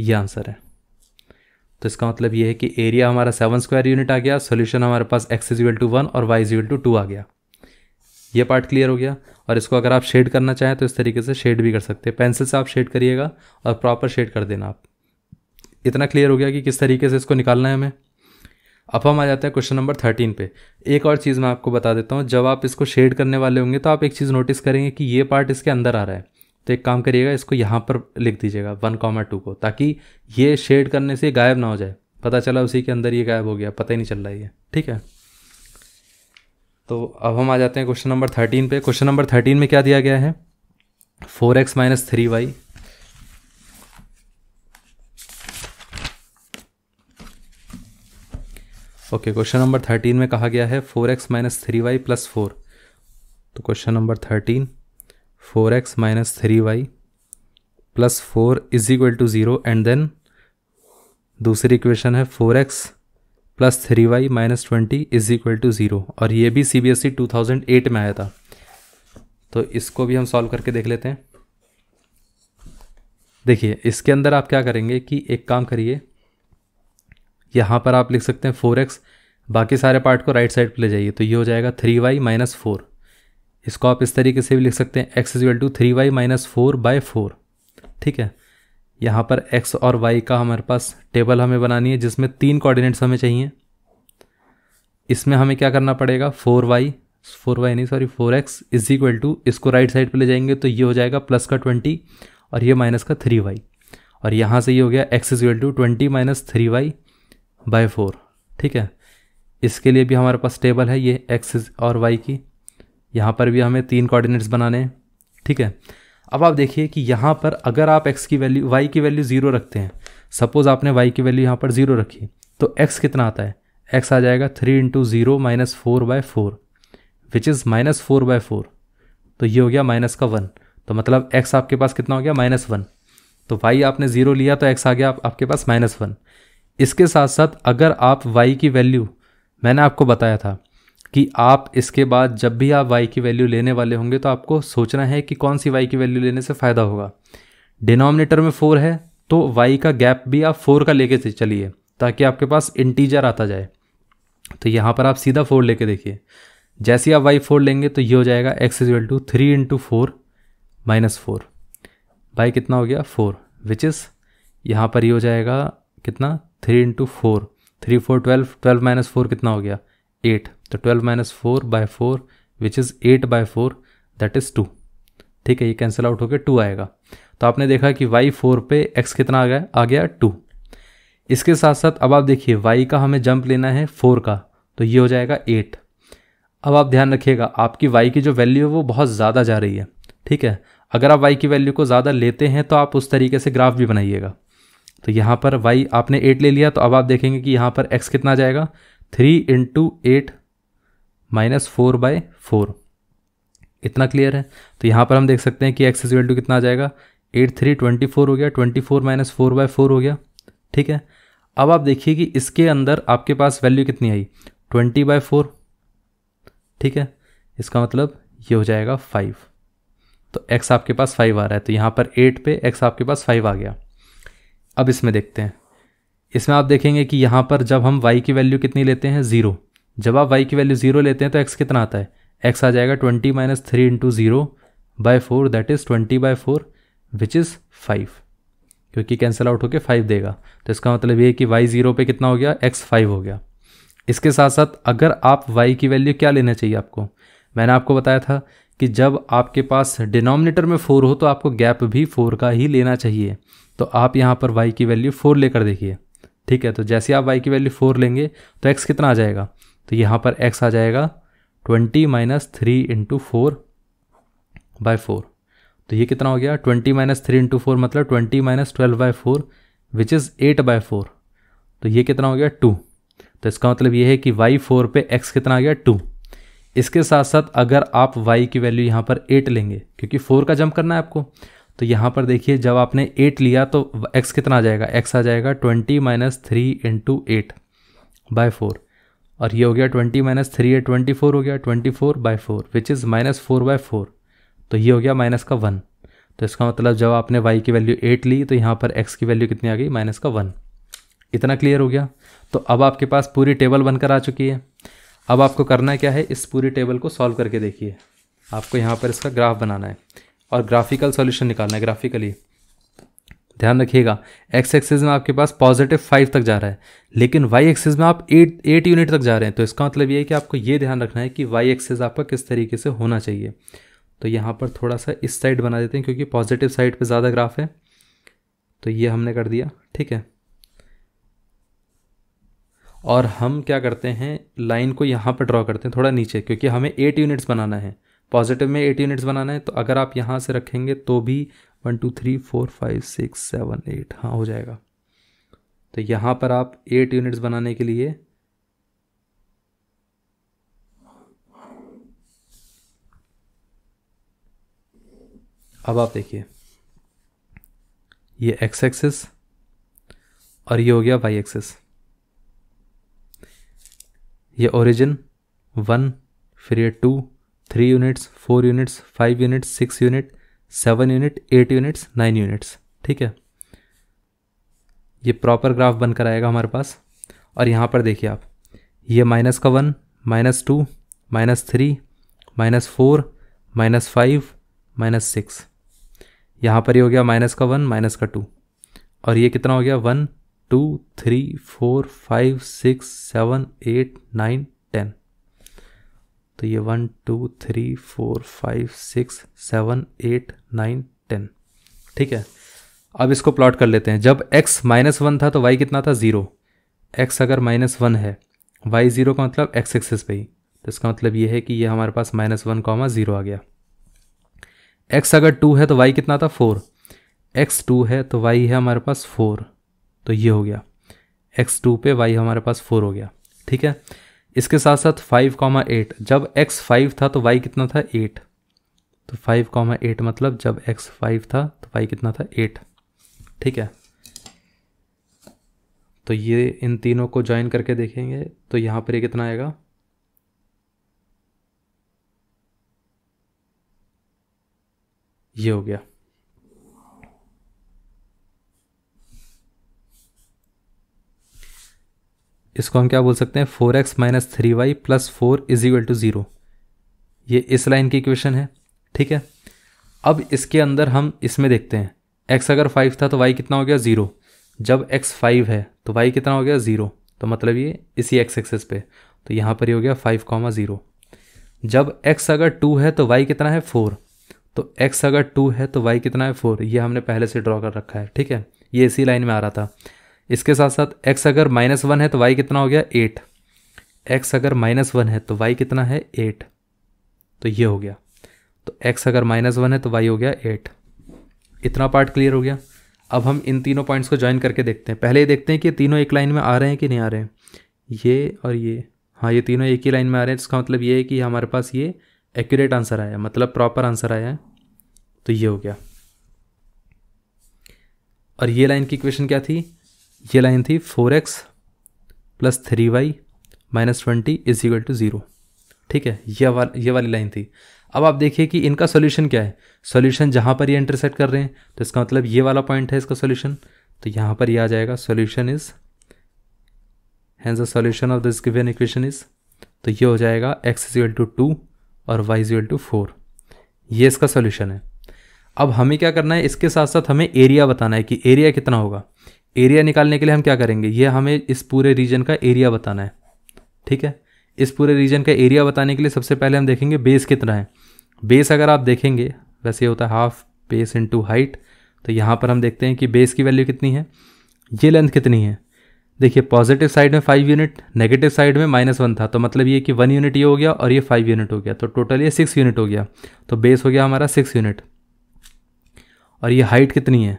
ये आंसर है तो इसका मतलब ये है कि एरिया हमारा सेवन स्क्वायर यूनिट आ गया सोल्यूशन हमारे पास एक्स इज टू वन और वाई इज टू टू आ गया ये पार्ट क्लियर हो गया और इसको अगर आप शेड करना चाहें तो इस तरीके से शेड भी कर सकते हैं पेंसिल से आप शेड करिएगा और प्रॉपर शेड कर देना आप इतना क्लियर हो गया कि किस तरीके से इसको निकालना है हमें अब हम आ जाते हैं क्वेश्चन नंबर थर्टीन पे एक और चीज़ मैं आपको बता देता हूँ जब आप इसको शेड करने वाले होंगे तो आप एक चीज़ नोटिस करेंगे कि ये पार्ट इसके अंदर आ रहा है तो एक काम करिएगा इसको यहाँ पर लिख दीजिएगा वन कॉमा टू को ताकि ये शेड करने से गायब ना हो जाए पता चला उसी के अंदर ये गायब हो गया पता ही नहीं चल रहा ये ठीक है तो अब हम आ जाते हैं क्वेश्चन नंबर थर्टीन पे क्वेश्चन नंबर थर्टीन में क्या दिया गया है four x minus three y okay question number thirteen में कहा गया है four x minus three y plus four तो question number thirteen four x minus three y plus four is equal to zero and then दूसरी इक्वेशन है four x plus three y minus twenty is equal to zero और ये भी सी B S E two thousand eight में आया था तो इसको भी हम सॉल्व करके देख लेते हैं देखिए इसके अंदर आप क्या करेंगे कि एक काम करिए यहाँ पर आप लिख सकते हैं फोर एक्स बाकी सारे पार्ट को राइट साइड पर ले जाइए तो ये हो जाएगा थ्री वाई माइनस फोर इसको आप इस तरीके से भी लिख सकते हैं x equal to three y minus four by four ठीक है यहाँ पर एक्स और वाई का हमारे पास टेबल हमें बनानी है जिसमें तीन कोऑर्डिनेट्स हमें चाहिए इसमें हमें क्या करना पड़ेगा फोर वाई फोर वाई नहीं sorry four x is equal to इसको राइट साइड पर ले जाएंगे तो ये हो जाएगा प्लस का ट्वेंटी और ये माइनस का थ्री वाई और यहाँ से ये हो गया x is equal to twenty minus three y by four ठीक है इसके लिए भी हमारे पास टेबल है ये एक्स और वाई की यहाँ पर भी हमें तीन कोऑर्डिनेट्स बनाने हैं ठीक है अब आप देखिए कि यहाँ पर अगर आप एक्स की वैल्यू वाई की वैल्यू ज़ीरो रखते हैं सपोज़ आपने वाई की वैल्यू यहाँ पर ज़ीरो रखी तो एक्स कितना आता है एक्स आ जाएगा three into zero minus four by four which is minus four by four तो ये हो गया माइनस का वन तो मतलब एक्स आपके पास कितना हो गया माइनस वन तो वाई आपने ज़ीरो लिया तो एक्स आ गया आप, आपके पास माइनस वन इसके साथ साथ अगर आप y की वैल्यू मैंने आपको बताया था कि आप इसके बाद जब भी आप y की वैल्यू लेने वाले होंगे तो आपको सोचना है कि कौन सी y की वैल्यू लेने से फ़ायदा होगा डिनोमिनेटर में फोर है तो y का गैप भी आप फोर का लेके चलिए ताकि आपके पास इंटीजर आता जाए तो यहाँ पर आप सीधा फोर लेके देखिए जैसे आप वाई फोर लेंगे तो ये हो जाएगा x equal to three into four minus four by कितना हो गया फोर विच इज़ यहाँ पर ये हो जाएगा कितना three into four three four twelve twelve minus four कितना हो गया एट तो twelve minus four by four which is eight by four that is two ठीक है ये कैंसिल आउट होकर टू आएगा तो आपने देखा कि वाई फोर पे एक्स कितना आ गया आ गया टू इसके साथ साथ अब आप देखिए वाई का हमें जंप लेना है फोर का तो ये हो जाएगा एट अब आप ध्यान रखिएगा आपकी वाई की जो वैल्यू है वो बहुत ज़्यादा जा रही है ठीक है अगर आप वाई की वैल्यू को ज़्यादा लेते हैं तो आप उस तरीके से ग्राफ भी बनाइएगा तो यहाँ पर वाई आपने एट ले लिया तो अब आप देखेंगे कि यहाँ पर एक्स कितना जाएगा three into eight minus four by four इतना क्लियर है तो यहाँ पर हम देख सकते हैं कि एक्स इज वैल्यू कितना आ जाएगा एट थ्री ट्वेंटी फोर हो गया twenty four minus four by four हो गया ठीक है अब आप देखिए कि इसके अंदर आपके पास वैल्यू कितनी आई ट्वेंटी बाय फोर ठीक है इसका मतलब ये हो जाएगा फाइव तो एक्स आपके पास फाइव आ रहा है तो यहाँ पर एट पे एक्स आपके पास फाइव आ गया अब इसमें देखते हैं इसमें आप देखेंगे कि यहाँ पर जब हम y की वैल्यू कितनी लेते हैं ज़ीरो जब आप y की वैल्यू ज़ीरो लेते हैं तो x कितना आता है x आ जाएगा twenty minus three into zero by four that is twenty by four which is five क्योंकि कैंसिल आउट होकर फाइव देगा तो इसका मतलब ये कि y ज़ीरो पे कितना हो गया x फाइव हो गया इसके साथ साथ अगर आप y की वैल्यू क्या लेना चाहिए आपको मैंने आपको बताया था कि जब आपके पास डिनोमिनेटर में फोर हो तो आपको गैप भी फोर का ही लेना चाहिए तो आप यहाँ पर वाई की वैल्यू फोर लेकर देखिए ठीक है तो जैसे आप वाई की वैल्यू फोर लेंगे तो एक्स कितना आ जाएगा तो यहाँ पर एक्स आ जाएगा twenty minus three into four by four तो ये कितना हो गया twenty minus three into four मतलब twenty minus twelve by four which is eight by four तो ये कितना हो गया टू तो इसका मतलब ये है कि वाई फोर पे एक्स कितना आ गया टू इसके साथ साथ अगर आप वाई की वैल्यू यहाँ पर एट लेंगे क्योंकि फोर का जंप करना है आपको तो यहाँ पर देखिए जब आपने एट लिया तो एक्स कितना आ जाएगा एक्स आ जाएगा twenty minus three into eight by four और ये हो गया twenty minus three eight twenty four हो गया twenty four by four which is minus four by four तो ये हो गया माइनस का वन तो इसका मतलब जब आपने वाई की वैल्यू एट ली तो यहाँ पर एक्स की वैल्यू कितनी आ गई माइनस का वन इतना क्लियर हो गया तो अब आपके पास पूरी टेबल बनकर आ चुकी है अब आपको करना क्या है इस पूरी टेबल को सॉल्व करके देखिए आपको यहाँ पर इसका ग्राफ बनाना है और ग्राफिकल सॉल्यूशन निकालना है ग्राफिकली ध्यान रखिएगा एक्स एक्सिस में आपके पास पॉजिटिव फाइव तक जा रहा है लेकिन वाई एक्सिस में आप एट एट यूनिट तक जा रहे हैं तो इसका मतलब ये है कि आपको ये ध्यान रखना है कि वाई एक्सिस आपका किस तरीके से होना चाहिए तो यहाँ पर थोड़ा सा इस साइड बना देते हैं क्योंकि पॉजिटिव साइड पर ज़्यादा ग्राफ है तो ये हमने कर दिया ठीक है और हम क्या करते हैं लाइन को यहाँ पर ड्रॉ करते हैं थोड़ा नीचे क्योंकि हमें एट यूनिट्स बनाना है पॉजिटिव में एट यूनिट्स बनाना है तो अगर आप यहाँ से रखेंगे तो भी one two three four five six seven eight हाँ हो जाएगा तो यहाँ पर आप एट यूनिट्स बनाने के लिए अब आप देखिए ये एक्स एक्सेस और ये हो गया वाई एक्सेस ये ओरिजिन वन फिर ये two three units four units five units six unit seven unit eight units nine units ठीक है ये प्रॉपर ग्राफ बनकर आएगा हमारे पास और यहाँ पर देखिए आप ये माइनस का one minus two minus three minus four minus five minus six यहाँ पर ये हो गया माइनस का वन माइनस का टू और ये कितना हो गया one two three four five six seven eight nine ten तो ये one two three four five six seven eight nine ten ठीक है अब इसको प्लॉट कर लेते हैं जब x माइनस वन था तो y कितना था ज़ीरो x अगर माइनस वन है y ज़ीरो का मतलब x एक्सेस पे ही तो इसका मतलब ये है कि ये हमारे पास माइनस वन कॉमा ज़ीरो आ गया x अगर टू है तो y कितना था फोर x टू है तो y है हमारे पास फोर तो ये हो गया x टू पे y हमारे पास फोर हो गया ठीक है इसके साथ साथ फाइव कॉमा एट जब एक्स फाइव था तो वाई कितना था एट तो फाइव कॉमा एट मतलब जब एक्स फाइव था तो वाई कितना था एट ठीक है तो ये इन तीनों को ज्वाइन करके देखेंगे तो यहाँ पर ये कितना आएगा ये हो गया इसको हम क्या बोल सकते हैं four x minus three y plus four is equal to zero ये इस लाइन की इक्वेशन है ठीक है अब इसके अंदर हम इसमें देखते हैं एक्स अगर फाइव था तो वाई कितना हो गया ज़ीरो जब एक्स फाइव है तो वाई कितना हो गया ज़ीरो तो मतलब ये इसी एक्स एक्सेस पे तो यहाँ पर ये हो गया फाइव कॉमा ज़ीरो जब एक्स अगर टू है तो वाई कितना है फोर तो एक्स अगर टू है तो वाई कितना है फोर ये हमने पहले से ड्रॉ कर रखा है ठीक है ये इसी लाइन में आ रहा था इसके साथ साथ एक्स अगर माइनस वन है तो वाई कितना हो गया एट एक्स अगर माइनस वन है तो वाई कितना है एट तो ये हो गया तो एक्स अगर माइनस वन है तो वाई हो गया एट इतना पार्ट क्लियर हो गया अब हम इन तीनों पॉइंट्स को ज्वाइन करके देखते हैं पहले ये देखते हैं कि तीनों एक लाइन में आ रहे हैं कि नहीं आ रहे हैं ये और ये हाँ ये तीनों एक ही लाइन में आ रहे हैं इसका मतलब ये है कि हमारे पास ये एक्यूरेट आंसर आया मतलब प्रॉपर आंसर आया है तो ये हो गया और ये लाइन की इक्वेशन क्या थी ये लाइन थी four x plus three y minus twenty is equal to zero ठीक है ये वाली ये वाली लाइन थी अब आप देखिए कि इनका सोल्यूशन क्या है सोल्यूशन जहाँ पर ये इंटरसेक्ट कर रहे हैं तो इसका मतलब ये वाला पॉइंट है इसका सोल्यूशन तो यहाँ पर ये आ जाएगा solution is hence the solution of this given equation is तो ये हो जाएगा एक्स इक्वल टू टू और वाई इजल टू फोर ये इसका सोल्यूशन है अब हमें क्या करना है इसके साथ साथ हमें एरिया बताना है कि एरिया कितना होगा एरिया निकालने के लिए हम क्या करेंगे ये हमें इस पूरे रीजन का एरिया बताना है ठीक है इस पूरे रीजन का एरिया बताने के लिए सबसे पहले हम देखेंगे बेस कितना है बेस अगर आप देखेंगे वैसे होता है हाफ बेस इंटू हाइट तो यहाँ पर हम देखते हैं कि बेस की वैल्यू कितनी है ये लेंथ कितनी है देखिए पॉजिटिव साइड में फाइव यूनिट नेगेटिव साइड में माइनस वन था तो मतलब ये कि वन यूनिट ये हो गया और ये फाइव यूनिट हो गया तो टोटल ये सिक्स यूनिट हो गया तो बेस हो गया हमारा सिक्स यूनिट और ये हाइट कितनी है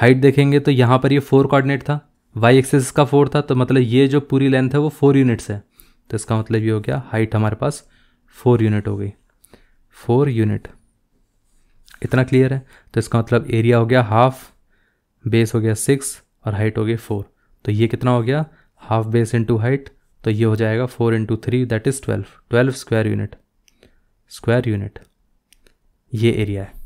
हाइट देखेंगे तो यहाँ पर ये फोर कोऑर्डिनेट था वाई एक्सेस का फोर था तो मतलब ये जो पूरी लेंथ है वो फोर यूनिट्स है तो इसका मतलब ये हो गया हाइट हमारे पास फोर यूनिट हो गई फोर यूनिट इतना क्लियर है तो इसका मतलब एरिया हो गया हाफ बेस हो गया सिक्स और हाइट हो गई फोर तो ये कितना हो गया हाफ बेस इंटू हाइट तो ये हो जाएगा four into three that is twelve twelve square unit square unit ये एरिया है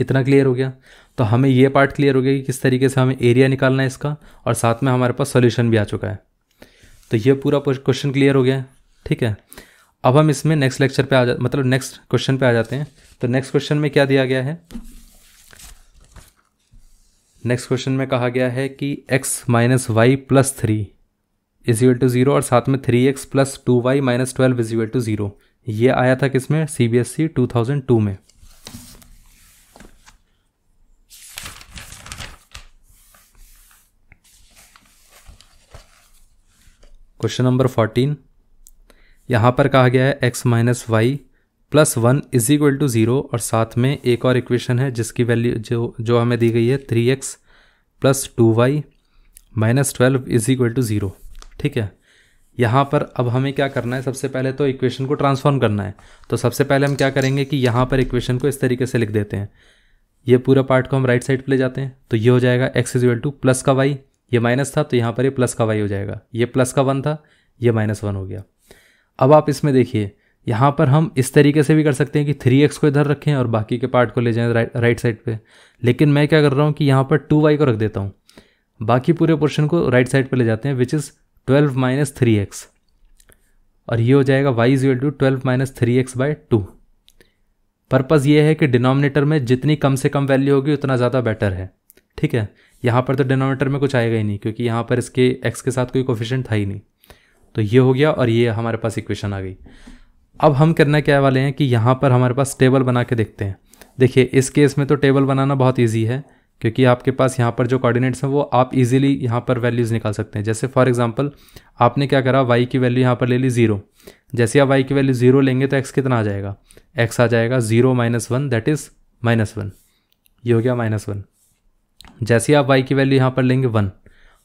इतना क्लियर हो गया तो हमें ये पार्ट क्लियर हो गया कि किस तरीके से हमें एरिया निकालना है इसका और साथ में हमारे पास सोल्यूशन भी आ चुका है तो ये पूरा क्वेश्चन क्लियर हो गया ठीक है अब हम इसमें नेक्स्ट लेक्चर पे आ जा मतलब नेक्स्ट क्वेश्चन पे आ जाते हैं तो नेक्स्ट क्वेश्चन में क्या दिया गया है नेक्स्ट क्वेश्चन में कहा गया है कि x minus y plus three equal to zero और साथ में three x plus two y minus twelve equal to zero ये आया था किसमें C B S C two thousand two में क्वेश्चन नंबर फोर्टीन यहाँ पर कहा गया है x minus y plus one is equal to zero और साथ में एक और इक्वेशन है जिसकी वैल्यू जो जो हमें दी गई है three x plus two y minus twelve is equal to zero ठीक है यहाँ पर अब हमें क्या करना है सबसे पहले तो इक्वेशन को ट्रांसफॉर्म करना है तो सबसे पहले हम क्या करेंगे कि यहाँ पर इक्वेशन को इस तरीके से लिख देते हैं ये पूरा पार्ट को हम राइट साइड पर ले जाते हैं तो ये हो जाएगा एक्स इज टू प्लस का वाई ये माइनस था तो यहाँ पर ये प्लस का वाई हो जाएगा ये प्लस का वन था ये माइनस वन हो गया अब आप इसमें देखिए यहाँ पर हम इस तरीके से भी कर सकते हैं कि थ्री एक्स को इधर रखें और बाकी के पार्ट को ले जाएं राइट राइट साइड पे लेकिन मैं क्या कर रहा हूँ कि यहाँ पर टू वाई को रख देता हूँ बाकी पूरे पोर्शन को राइट साइड पर ले जाते हैं which is twelve minus three x और ये हो जाएगा y is to twelve minus three x by two purpose ये है कि डिनोमिनेटर में जितनी कम से कम वैल्यू होगी उतना ज़्यादा बेटर है ठीक है यहाँ पर तो डिनोमीटर में कुछ आएगा ही नहीं क्योंकि यहाँ पर इसके एक्स के साथ कोई कोफिशेंट था ही नहीं तो ये हो गया और ये हमारे पास इक्वेशन आ गई अब हम करना क्या वाले हैं कि यहाँ पर हमारे पास टेबल बना के देखते हैं देखिए इस केस में तो टेबल बनाना बहुत ईजी है क्योंकि आपके पास यहाँ पर जो कोऑर्डिनेट्स हैं वो आप इजीली यहाँ पर वैल्यूज़ निकाल सकते हैं जैसे फॉर एग्जांपल आपने क्या करा वाई की वैल्यू यहाँ पर ले ली ज़ीरो जैसे आप वाई की वैल्यू ज़ीरो लेंगे तो एक्स कितना आ जाएगा एक्स आ जाएगा zero minus one that is minus one ये हो गया माइनस वन जैसे ही आप वाई की वैल्यू यहाँ पर लेंगे वन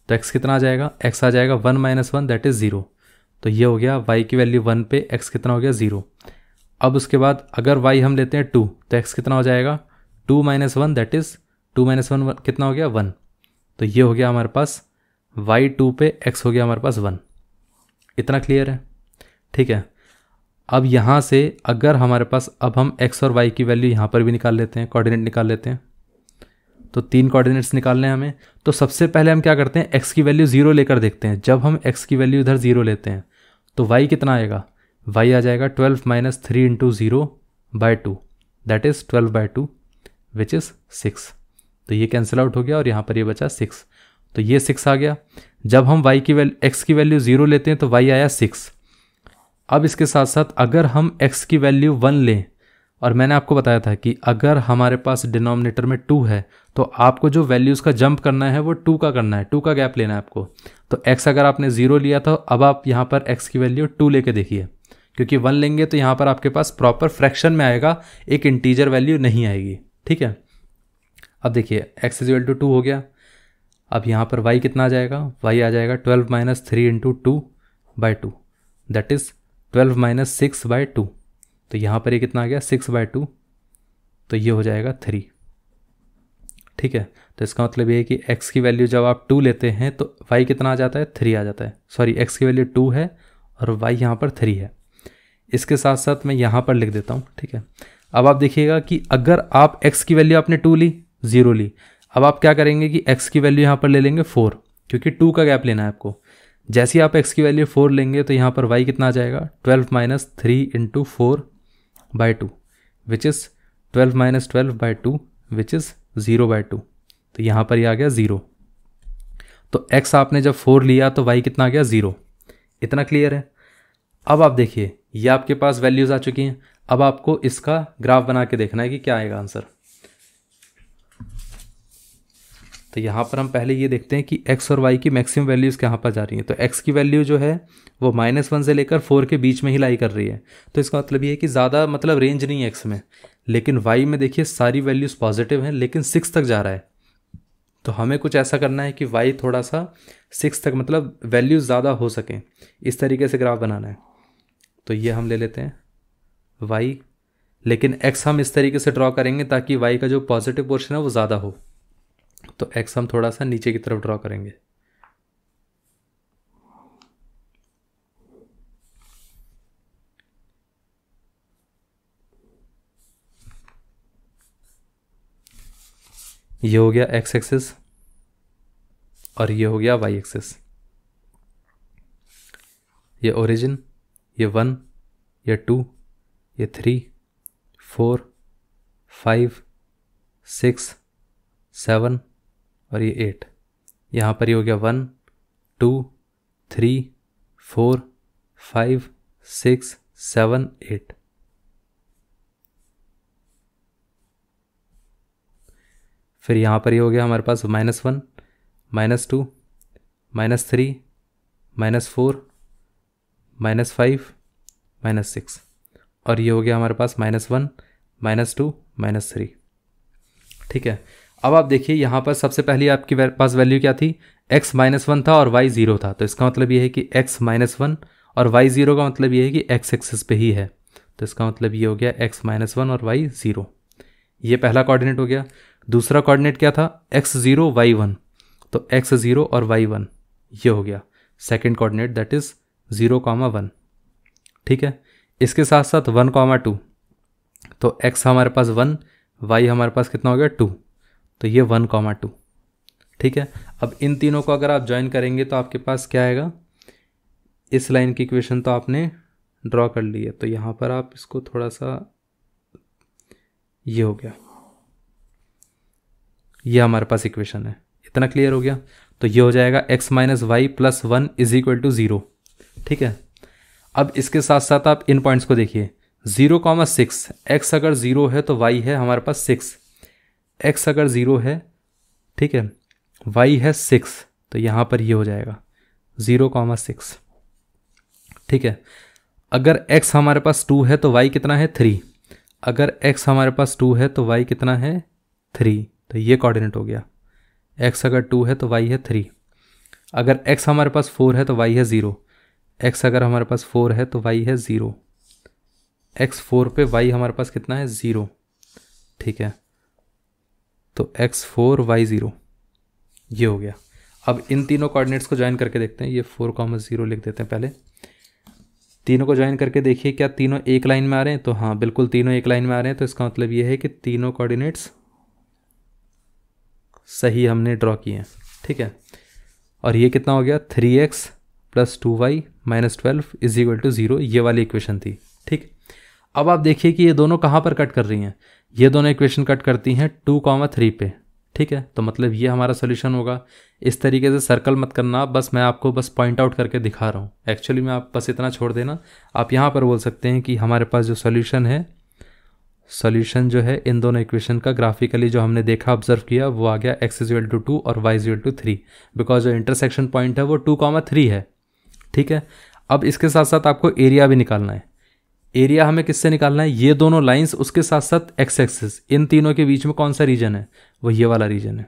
तो एक्स कितना आ जाएगा एक्स आ जाएगा one minus one that is zero तो ये हो गया वाई की वैल्यू वन पे एक्स कितना हो गया ज़ीरो अब उसके बाद अगर वाई हम लेते हैं टू तो एक्स कितना हो जाएगा two minus one that is two minus one कितना हो गया वन तो ये हो गया हमारे पास वाई टू पे एक्स हो गया हमारे पास वन इतना क्लियर है ठीक है अब यहाँ से अगर हमारे पास अब हम एक्स और वाई की वैल्यू यहाँ पर भी निकाल लेते हैं कोऑर्डिनेट निकाल लेते हैं तो तीन कोऑर्डिनेट्स निकालने हैं हमें तो सबसे पहले हम क्या करते हैं एक्स की वैल्यू ज़ीरो लेकर देखते हैं जब हम एक्स की वैल्यू इधर ज़ीरो लेते हैं तो वाई कितना आएगा वाई आ जाएगा twelve minus three into zero by two that is twelve by two which is six तो ये कैंसिल आउट हो गया और यहाँ पर ये बचा सिक्स तो ये सिक्स आ गया जब हम वाई की वैल्यू एक्स की वैल्यू ज़ीरो लेते हैं तो वाई आया सिक्स अब इसके साथ साथ अगर हम एक्स की वैल्यू वन लें और मैंने आपको बताया था कि अगर हमारे पास डिनोमिनेटर में टू है तो आपको जो वैल्यूज़ का जंप करना है वो टू का करना है टू का गैप लेना है आपको तो एक्स अगर आपने ज़ीरो लिया था अब आप यहाँ पर एक्स की वैल्यू टू लेके देखिए क्योंकि वन लेंगे तो यहाँ पर आपके पास प्रॉपर फ्रैक्शन में आएगा एक इंटीजर वैल्यू नहीं आएगी ठीक है अब देखिए एक्स इज टू टू हो गया अब यहाँ पर वाई कितना आ जाएगा वाई आ जाएगा twelve minus three into two by two that is twelve minus six by two तो यहाँ पर ये कितना आ गया सिक्स बाई टू तो ये हो जाएगा थ्री ठीक है तो इसका मतलब ये है कि x की वैल्यू जब आप टू लेते हैं तो y कितना आ जाता है थ्री आ जाता है सॉरी x की वैल्यू टू है और y यहाँ पर थ्री है इसके साथ साथ मैं यहाँ पर लिख देता हूँ ठीक है अब आप देखिएगा कि अगर आप x की वैल्यू आपने टू ली ज़ीरो ली अब आप क्या करेंगे कि x की वैल्यू यहाँ पर ले लेंगे फोर क्योंकि टू का गैप लेना है आपको जैसे ही आप एक्स की वैल्यू फोर लेंगे तो यहाँ पर वाई कितना आ जाएगा twelve minus three into four by two which is twelve minus twelve by two which is zero by two तो यहाँ पर ही आ गया ज़ीरो तो x आपने जब फोर लिया तो y कितना आ गया ज़ीरो इतना क्लियर है अब आप देखिए ये आपके पास वैल्यूज़ आ चुकी हैं अब आपको इसका ग्राफ बना के देखना है कि क्या आएगा आंसर तो यहाँ पर हम पहले ये देखते हैं कि x और y की मैक्सिमम वैल्यूज़ कहाँ पर जा रही हैं तो x की वैल्यू जो है वो माइनस वन से लेकर फोर के बीच में ही लाई कर रही है तो इसका मतलब ये है कि ज़्यादा मतलब रेंज नहीं है x में लेकिन वाई में देखिए सारी वैल्यूज़ पॉजिटिव हैं लेकिन सिक्स तक जा रहा है तो हमें कुछ ऐसा करना है कि वाई थोड़ा सा सिक्स तक मतलब वैल्यूज़ ज़्यादा हो सकें इस तरीके से ग्राफ बनाना है तो ये हम ले लेते हैं वाई लेकिन एक्स हम इस तरीके से ड्रॉ करेंगे ताकि वाई का जो पॉजिटिव पोर्शन है वो ज़्यादा हो तो एक्स हम थोड़ा सा नीचे की तरफ ड्रॉ करेंगे ये हो गया एक्स एक्सिस और ये हो गया वाई एक्सेस ये ओरिजिन ये वन ये टू ये three four five six seven और ये एट यहाँ पर ये हो गया one two three four five six seven eight फिर यहाँ पर ये यह हो गया हमारे पास minus one minus two minus three minus four minus five minus six और ये हो गया हमारे पास minus one minus two minus three ठीक है अब आप देखिए यहाँ पर सबसे पहले आपके पास वैल्यू क्या थी x माइनस वन था और y ज़ीरो था तो इसका मतलब ये है कि x माइनस वन और y ज़ीरो का मतलब ये है कि x एक्सिस पे ही है तो इसका मतलब ये हो गया x माइनस वन और y ज़ीरो ये पहला कोऑर्डिनेट हो गया दूसरा कोऑर्डिनेट क्या था एक्स ज़ीरो वाई वन तो एक्स ज़ीरो और वाई वन ये हो गया second coordinate that is zero comma one ठीक है इसके साथ साथ वन कॉमा टू तो एक्स हमारे पास वन वाई हमारे पास कितना हो गया टू तो ये वन कॉमा टू ठीक है अब इन तीनों को अगर आप ज्वाइन करेंगे तो आपके पास क्या आएगा इस लाइन की इक्वेशन तो आपने ड्रॉ कर ली है तो यहाँ पर आप इसको थोड़ा सा ये हो गया ये हमारे पास इक्वेशन है इतना क्लियर हो गया तो ये हो जाएगा x minus y plus one is equal to zero ठीक है अब इसके साथ साथ आप इन पॉइंट्स को देखिए ज़ीरो कॉमा सिक्स एक्स अगर ज़ीरो है तो वाई है हमारे पास सिक्स एक्स अगर ज़ीरो है ठीक है वाई है सिक्स तो यहाँ पर ये हो जाएगा ज़ीरो कॉमा सिक्स ठीक है अगर x हमारे पास टू है तो y कितना है थ्री अगर x हमारे पास टू है तो y कितना है थ्री तो ये कोऑर्डिनेट हो गया एक्स अगर टू है तो वाई है थ्री अगर एक्स हमारे पास फोर है तो वाई है ज़ीरो एक्स अगर हमारे पास फोर है तो वाई है ज़ीरो एक्स फोर पे वाई हमारे पास कितना है ज़ीरो ठीक है तो एक्स फोर वाई ज़ीरो ये हो गया अब इन तीनों कोऑर्डिनेट्स को ज्वाइन करके देखते हैं ये फोर कॉमर ज़ीरो लिख देते हैं पहले तीनों को ज्वाइन करके देखिए क्या तीनों एक लाइन में आ रहे हैं तो हाँ बिल्कुल तीनों एक लाइन में आ रहे हैं तो इसका मतलब ये है कि तीनों कोऑर्डिनेट्स सही हमने ड्रॉ किए हैं ठीक है और ये कितना हो गया three x plus two y minus twelve is equal to zero ये वाली इक्वेशन थी ठीक अब आप देखिए कि ये दोनों कहाँ पर कट कर रही हैं ये दोनों इक्वेशन कट करती हैं टू कॉमा थ्री पे ठीक है तो मतलब ये हमारा सोल्यूशन होगा इस तरीके से सर्कल मत करना बस मैं आपको बस पॉइंट आउट करके दिखा रहा हूँ एक्चुअली मैं आप बस इतना छोड़ देना आप यहाँ पर बोल सकते हैं कि हमारे पास जो सोल्यूशन है सॉल्यूशन जो है इन दोनों इक्वेशन का ग्राफिकली जो हमने देखा ऑब्जर्व किया वो आ गया एक्स इजल टू टू और y equal to three because जो इंटरसेक्शन पॉइंट है वो टू कॉमा थ्री है ठीक है अब इसके साथ साथ आपको एरिया भी निकालना है एरिया हमें किससे निकालना है ये दोनों लाइंस उसके साथ साथ एक्स एक्सिस इन तीनों के बीच में कौन सा रीजन है वो ये वाला रीजन है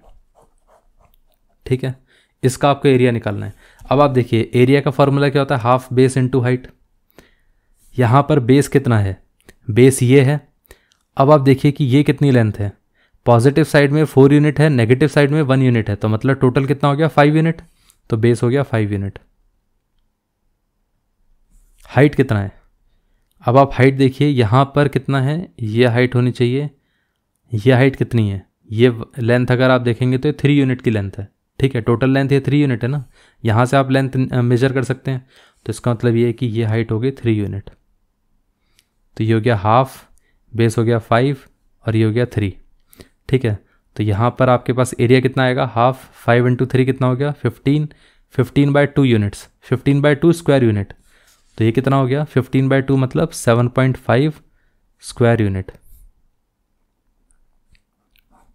ठीक है इसका आपको एरिया निकालना है अब आप देखिए एरिया का फॉर्मूला क्या होता है हाफ बेस इंटू हाइट यहाँ पर बेस कितना है बेस ये है अब आप देखिए कि ये कितनी लेंथ है पॉजिटिव साइड में फोर यूनिट है नेगेटिव साइड में वन यूनिट है तो मतलब टोटल कितना हो गया फाइव यूनिट तो बेस हो गया फाइव यूनिट हाइट कितना है अब आप हाइट देखिए यहाँ पर कितना है ये हाइट होनी चाहिए ये हाइट कितनी है ये लेंथ अगर आप देखेंगे तो ये थ्री यूनिट की लेंथ है ठीक है टोटल लेंथ ये थ्री यूनिट है ना यहाँ से आप लेंथ मेजर कर सकते हैं तो इसका मतलब ये है कि ये हाइट हो गई थ्री यूनिट तो ये हो गया हाफ बेस हो गया फाइव और ये हो गया थ्री ठीक है तो यहाँ पर आपके पास एरिया कितना आएगा हाफ फाइव इंटू थ्री कितना हो गया fifteen fifteen by two units fifteen by two square unit तो ये कितना हो गया फिफ्टीन बाई टू मतलब seven point five square unit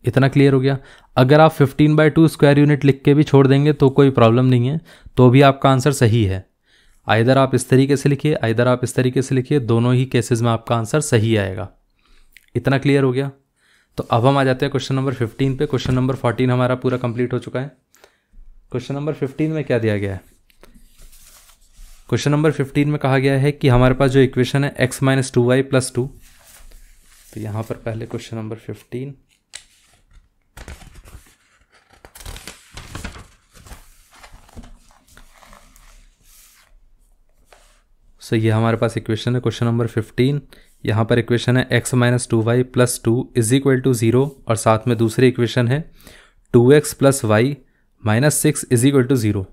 इतना क्लियर हो गया अगर आप fifteen by two square unit लिख के भी छोड़ देंगे तो कोई प्रॉब्लम नहीं है तो भी आपका आंसर सही है आइधर आप इस तरीके से लिखिए आइधर आप इस तरीके से लिखिए दोनों ही केसेस में आपका आंसर सही आएगा इतना क्लियर हो गया तो अब हम आ जाते हैं क्वेश्चन नंबर फिफ्टीन पे क्वेश्चन नंबर फोर्टीन हमारा पूरा कंप्लीट हो चुका है क्वेश्चन नंबर फिफ्टीन में क्या दिया गया है क्वेश्चन नंबर फिफ्टीन में कहा गया है कि हमारे पास जो इक्वेशन है x minus two y plus two तो यहाँ पर पहले question number fifteen so so, ये हमारे पास इक्वेशन है क्वेश्चन नंबर फिफ्टीन यहाँ पर इक्वेशन है x minus two y plus two is equal to zero और साथ में दूसरी इक्वेशन है two x plus y minus six is equal to zero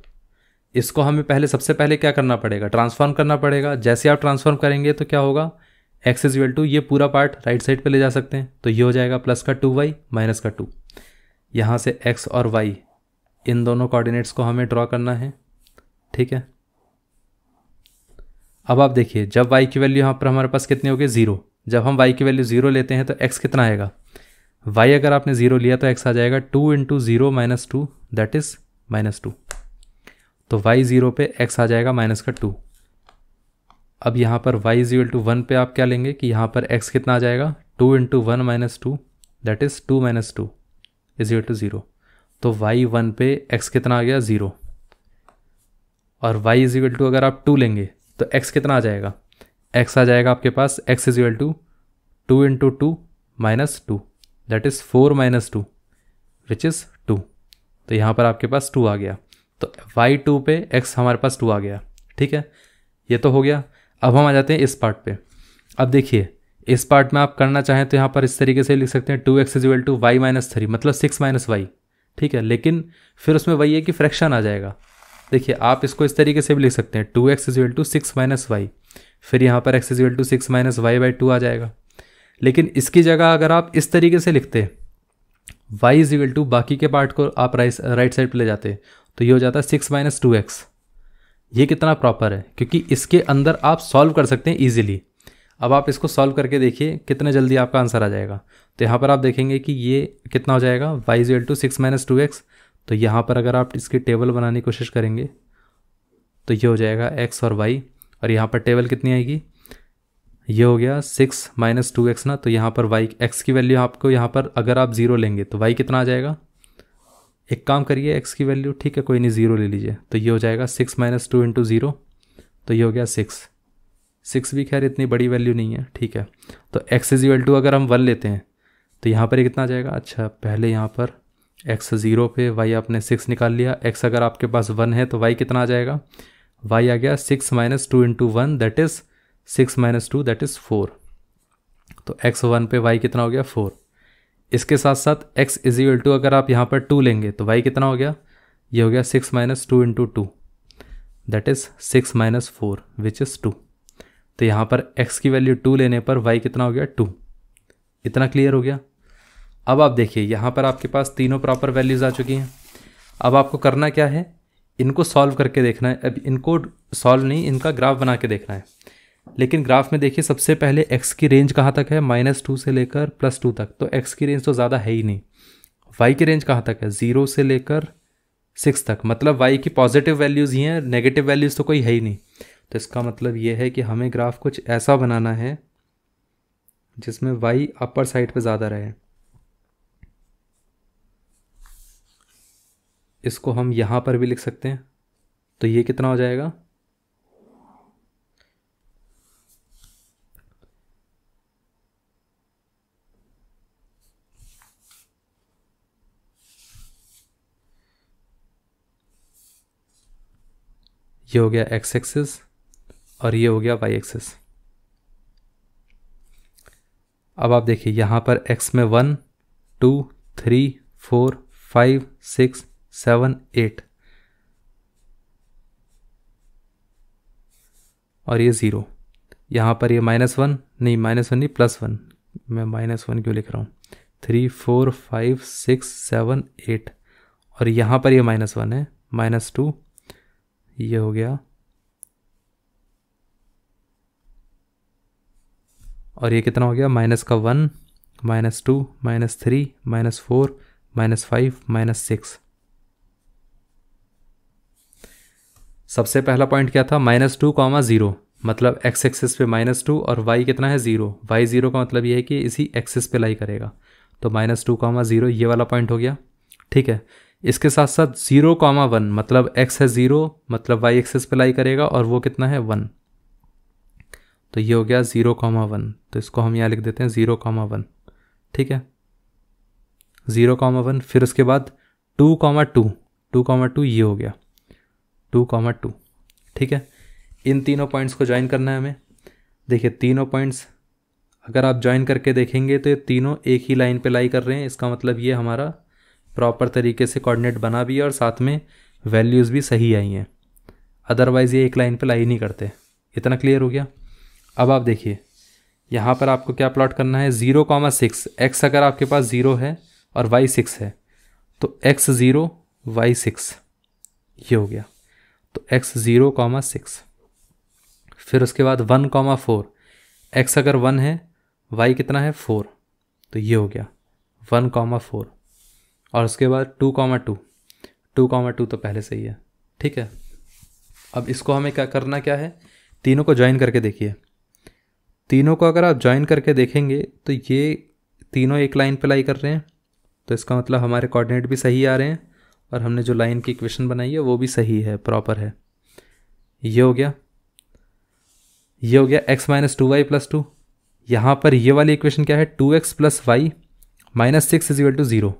इसको हमें पहले सबसे पहले क्या करना पड़ेगा ट्रांसफॉर्म करना पड़ेगा जैसे आप ट्रांसफॉर्म करेंगे तो क्या होगा एक्स इज इक्वल टू ये पूरा पार्ट राइट साइड पे ले जा सकते हैं तो ये हो जाएगा प्लस का टू वाई माइनस का टू यहाँ से एक्स और वाई इन दोनों कोऑर्डिनेट्स को हमें ड्रॉ करना है ठीक है अब आप देखिए जब y की वैल्यू यहाँ पर हमारे पास कितनी होगी ज़ीरो जब हम y की वैल्यू ज़ीरो लेते हैं तो x कितना आएगा y अगर आपने ज़ीरो लिया तो x आ जाएगा two into zero minus two that is minus two तो y ज़ीरो पे x आ जाएगा माइनस का टू अब यहाँ पर y इक्वल टू वन पे आप क्या लेंगे कि यहाँ पर x कितना आ जाएगा two into one minus two that is two minus two equal to zero तो y वन पे x कितना आ गया ज़ीरो और y इक्वल टू अगर आप टू लेंगे तो एक्स कितना आ जाएगा एक्स आ जाएगा आपके पास x is equal to two into two minus two that is four minus two which is two तो यहाँ पर आपके पास टू आ गया तो वाई टू पे एक्स हमारे पास टू आ गया ठीक है ये तो हो गया अब हम आ जाते हैं इस पार्ट पे अब देखिए इस पार्ट में आप करना चाहें तो यहाँ पर इस तरीके से लिख सकते हैं two x equal to y minus three मतलब सिक्स माइनस वाई ठीक है लेकिन फिर उसमें वही है कि फ्रैक्शन आ जाएगा देखिए आप इसको इस तरीके से भी लिख सकते हैं two x equal to six minus y फिर यहाँ पर x equal to six minus y by two आ जाएगा लेकिन इसकी जगह अगर आप इस तरीके से लिखते वाई इजल टू बाकी के पार्ट को आप राइट राइट साइड पर ले जाते तो ये हो जाता है सिक्स माइनस टू एक्स ये कितना प्रॉपर है क्योंकि इसके अंदर आप सॉल्व कर सकते हैं ईजिली अब आप इसको सॉल्व करके देखिए कितना जल्दी आपका आंसर आ जाएगा तो यहाँ पर आप देखेंगे कि ये कितना हो जाएगा y equal to six minus two x तो यहाँ पर अगर आप इसकी टेबल बनाने की कोशिश करेंगे तो ये हो जाएगा एक्स और वाई और यहाँ पर टेबल कितनी आएगी ये हो गया सिक्स माइनस टू एक्स ना तो यहाँ पर वाई एक्स की वैल्यू आपको यहाँ पर अगर आप ज़ीरो लेंगे तो वाई कितना आ जाएगा एक काम करिए एक्स की वैल्यू ठीक है कोई नहीं ज़ीरो ले लीजिए तो ये हो जाएगा six minus two into zero तो ये हो गया सिक्स सिक्स भी खैर इतनी बड़ी वैल्यू नहीं है ठीक है तो एक्स इज इक्वल टू अगर हम वन लेते हैं तो यहाँ पर कितना आ जाएगा अच्छा पहले यहाँ पर एक्स ज़ीरो पे वाई आपने सिक्स निकाल लिया एक्स अगर आपके पास वन है तो वाई कितना आ जाएगा वाई आ गया six minus two into one that is six minus two that is four तो एक्स वन पे वाई कितना हो गया फोर इसके साथ साथ एक्स इजिकल टू अगर आप यहाँ पर टू लेंगे तो वाई कितना हो गया ये हो गया six minus two into two that is six minus four which is two तो यहाँ पर एक्स की वैल्यू टू लेने पर वाई कितना हो गया टू इतना क्लियर हो गया अब आप देखिए यहाँ पर आपके पास तीनों प्रॉपर वैल्यूज़ आ चुकी हैं अब आपको करना क्या है इनको सॉल्व करके देखना है अब इनको सॉल्व नहीं इनका ग्राफ बना के देखना है लेकिन ग्राफ में देखिए सबसे पहले एक्स की रेंज कहाँ तक है माइनस टू से लेकर प्लस टू तक तो एक्स की रेंज तो ज़्यादा है ही नहीं वाई की रेंज कहाँ तक है ज़ीरो से लेकर सिक्स तक मतलब वाई की पॉजिटिव वैल्यूज़ ही हैं नेगेटिव वैल्यूज़ तो कोई है ही नहीं तो इसका मतलब ये है कि हमें ग्राफ कुछ ऐसा बनाना है जिसमें वाई अपर साइड पे ज़्यादा रहे इसको हम यहाँ पर भी लिख सकते हैं तो ये कितना हो जाएगा ये हो गया एक्स एक्सेस और ये हो गया वाई एक्सेस अब आप देखिए यहाँ पर एक्स में one two three four five six seven eight और ये ज़ीरो यहाँ पर ये माइनस वन नहीं माइनस वन नहीं प्लस वन मैं माइनस वन क्यों लिख रहा हूँ three four five six seven eight और यहाँ पर ये माइनस वन है माइनस टू ये हो गया और ये कितना हो गया माइनस का one minus two minus three minus four minus five minus six सबसे पहला पॉइंट क्या था माइनस टू कॉमा ज़ीरो मतलब एक्स एक्सेस पे माइनस टू और वाई कितना है ज़ीरो वाई ज़ीरो का मतलब ये है कि इसी एक्सेस पे लाई करेगा तो माइनस टू कॉमा ज़ीरो ये वाला पॉइंट हो गया ठीक है इसके साथ साथ ज़ीरो कॉमा वन मतलब एक्स है ज़ीरो मतलब वाई एक्सेस पे लाई करेगा और वो कितना है वन तो ये हो गया ज़ीरो कॉमा वन तो इसको हम यहाँ लिख देते हैं ज़ीरो कॉमा वन ठीक है ज़ीरो कॉमा वन फिर उसके बाद two comma two two comma two ये हो गया टू कॉमा टू ठीक है इन तीनों पॉइंट्स को ज्वाइन करना है हमें देखिए तीनों पॉइंट्स अगर आप ज्वाइन करके देखेंगे तो ये तीनों एक ही लाइन पे लाई कर रहे हैं इसका मतलब ये हमारा प्रॉपर तरीके से कोऑर्डिनेट बना भी है और साथ में वैल्यूज़ भी सही आई हैं अदरवाइज़ ये एक लाइन पे लाई नहीं करते इतना क्लियर हो गया अब आप देखिए यहाँ पर आपको क्या प्लॉट करना है ज़ीरो कॉमा सिक्स एक्स अगर आपके पास ज़ीरो है और वाई सिक्स है तो एक्स ज़ीरो वाई सिक्स ये हो गया तो एक्स ज़ीरो कॉमा सिक्स फिर उसके बाद वन कॉमा फोर एक्स अगर वन है वाई कितना है फोर तो ये हो गया वन कॉमा फोर और उसके बाद two comma two two comma two तो पहले से ही है ठीक है अब इसको हमें क्या करना क्या है तीनों को ज्वाइन करके देखिए तीनों को अगर आप ज्वाइन करके देखेंगे तो ये तीनों एक लाइन पर लाई कर रहे हैं तो इसका मतलब हमारे कोऑर्डिनेट भी सही आ रहे हैं और हमने जो लाइन की इक्वेशन बनाई है वो भी सही है प्रॉपर है ये हो गया ये हो गया x minus two y plus two यहाँ पर ये वाली इक्वेशन क्या है two x plus y minus six equal to zero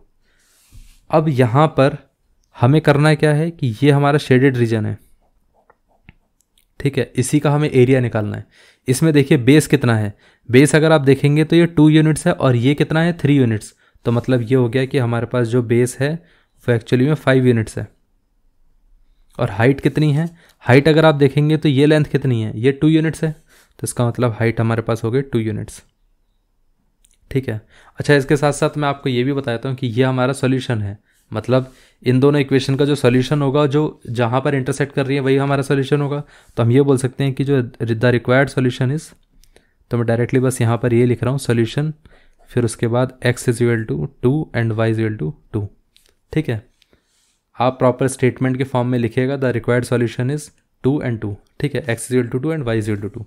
अब यहाँ पर हमें करना क्या है कि ये हमारा शेडेड रीजन है ठीक है इसी का हमें एरिया निकालना है इसमें देखिए बेस कितना है बेस अगर आप देखेंगे तो ये टू यूनिट्स है और ये कितना है थ्री यूनिट्स तो मतलब ये हो गया कि हमारे पास जो बेस है वो तो एक्चुअली में फाइव यूनिट्स है और हाइट कितनी है हाइट अगर आप देखेंगे तो ये लेंथ कितनी है ये टू यूनिट्स है तो इसका मतलब हाइट हमारे पास हो गई टू यूनिट्स ठीक है अच्छा इसके साथ साथ मैं आपको ये भी बताता हूँ कि ये हमारा सॉल्यूशन है मतलब इन दोनों इक्वेशन का जो सॉल्यूशन होगा जो जहाँ पर इंटरसेक्ट कर रही है वही हमारा सॉल्यूशन होगा तो हम ये बोल सकते हैं कि जो द रिक्वायर्ड सॉल्यूशन इज़ तो मैं डायरेक्टली बस यहाँ पर ये लिख रहा हूँ सॉल्यूशन फिर उसके बाद x is equal to two and y is equal to two ठीक है आप प्रॉपर स्टेटमेंट के फॉर्म में लिखिएगा the required solution is two and two ठीक है x equal to two and y equal to two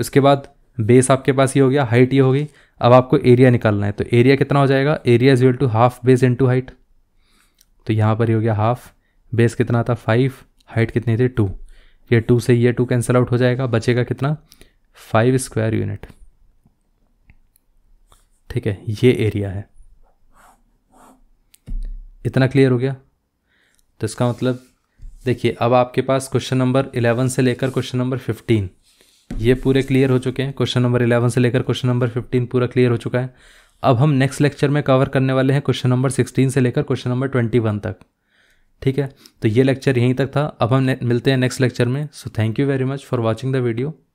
उसके बाद बेस आपके पास ये हो गया हाइट ये होगी अब आपको एरिया निकालना है तो एरिया कितना हो जाएगा area equal to half base into height तो यहाँ पर ये हो गया हाफ बेस कितना था फाइव हाइट कितनी थी टू ये टू से ये टू कैंसिल आउट हो जाएगा बचेगा कितना फाइव स्क्वायर यूनिट ठीक है ये एरिया है इतना क्लियर हो गया तो इसका मतलब देखिए अब आपके पास क्वेश्चन नंबर इलेवन से लेकर क्वेश्चन नंबर फिफ्टीन ये पूरे क्लियर हो चुके हैं क्वेश्चन नंबर इलेवन से लेकर क्वेश्चन नंबर फिफ्टीन पूरा क्लियर हो चुका है अब हम नेक्स्ट लेक्चर में कवर करने वाले हैं क्वेश्चन नंबर सिक्सटीन से लेकर क्वेश्चन नंबर ट्वेंटी वन तक ठीक है तो ये लेक्चर यहीं तक था अब हम मिलते हैं नेक्स्ट लेक्चर में so thank you very much for watching the video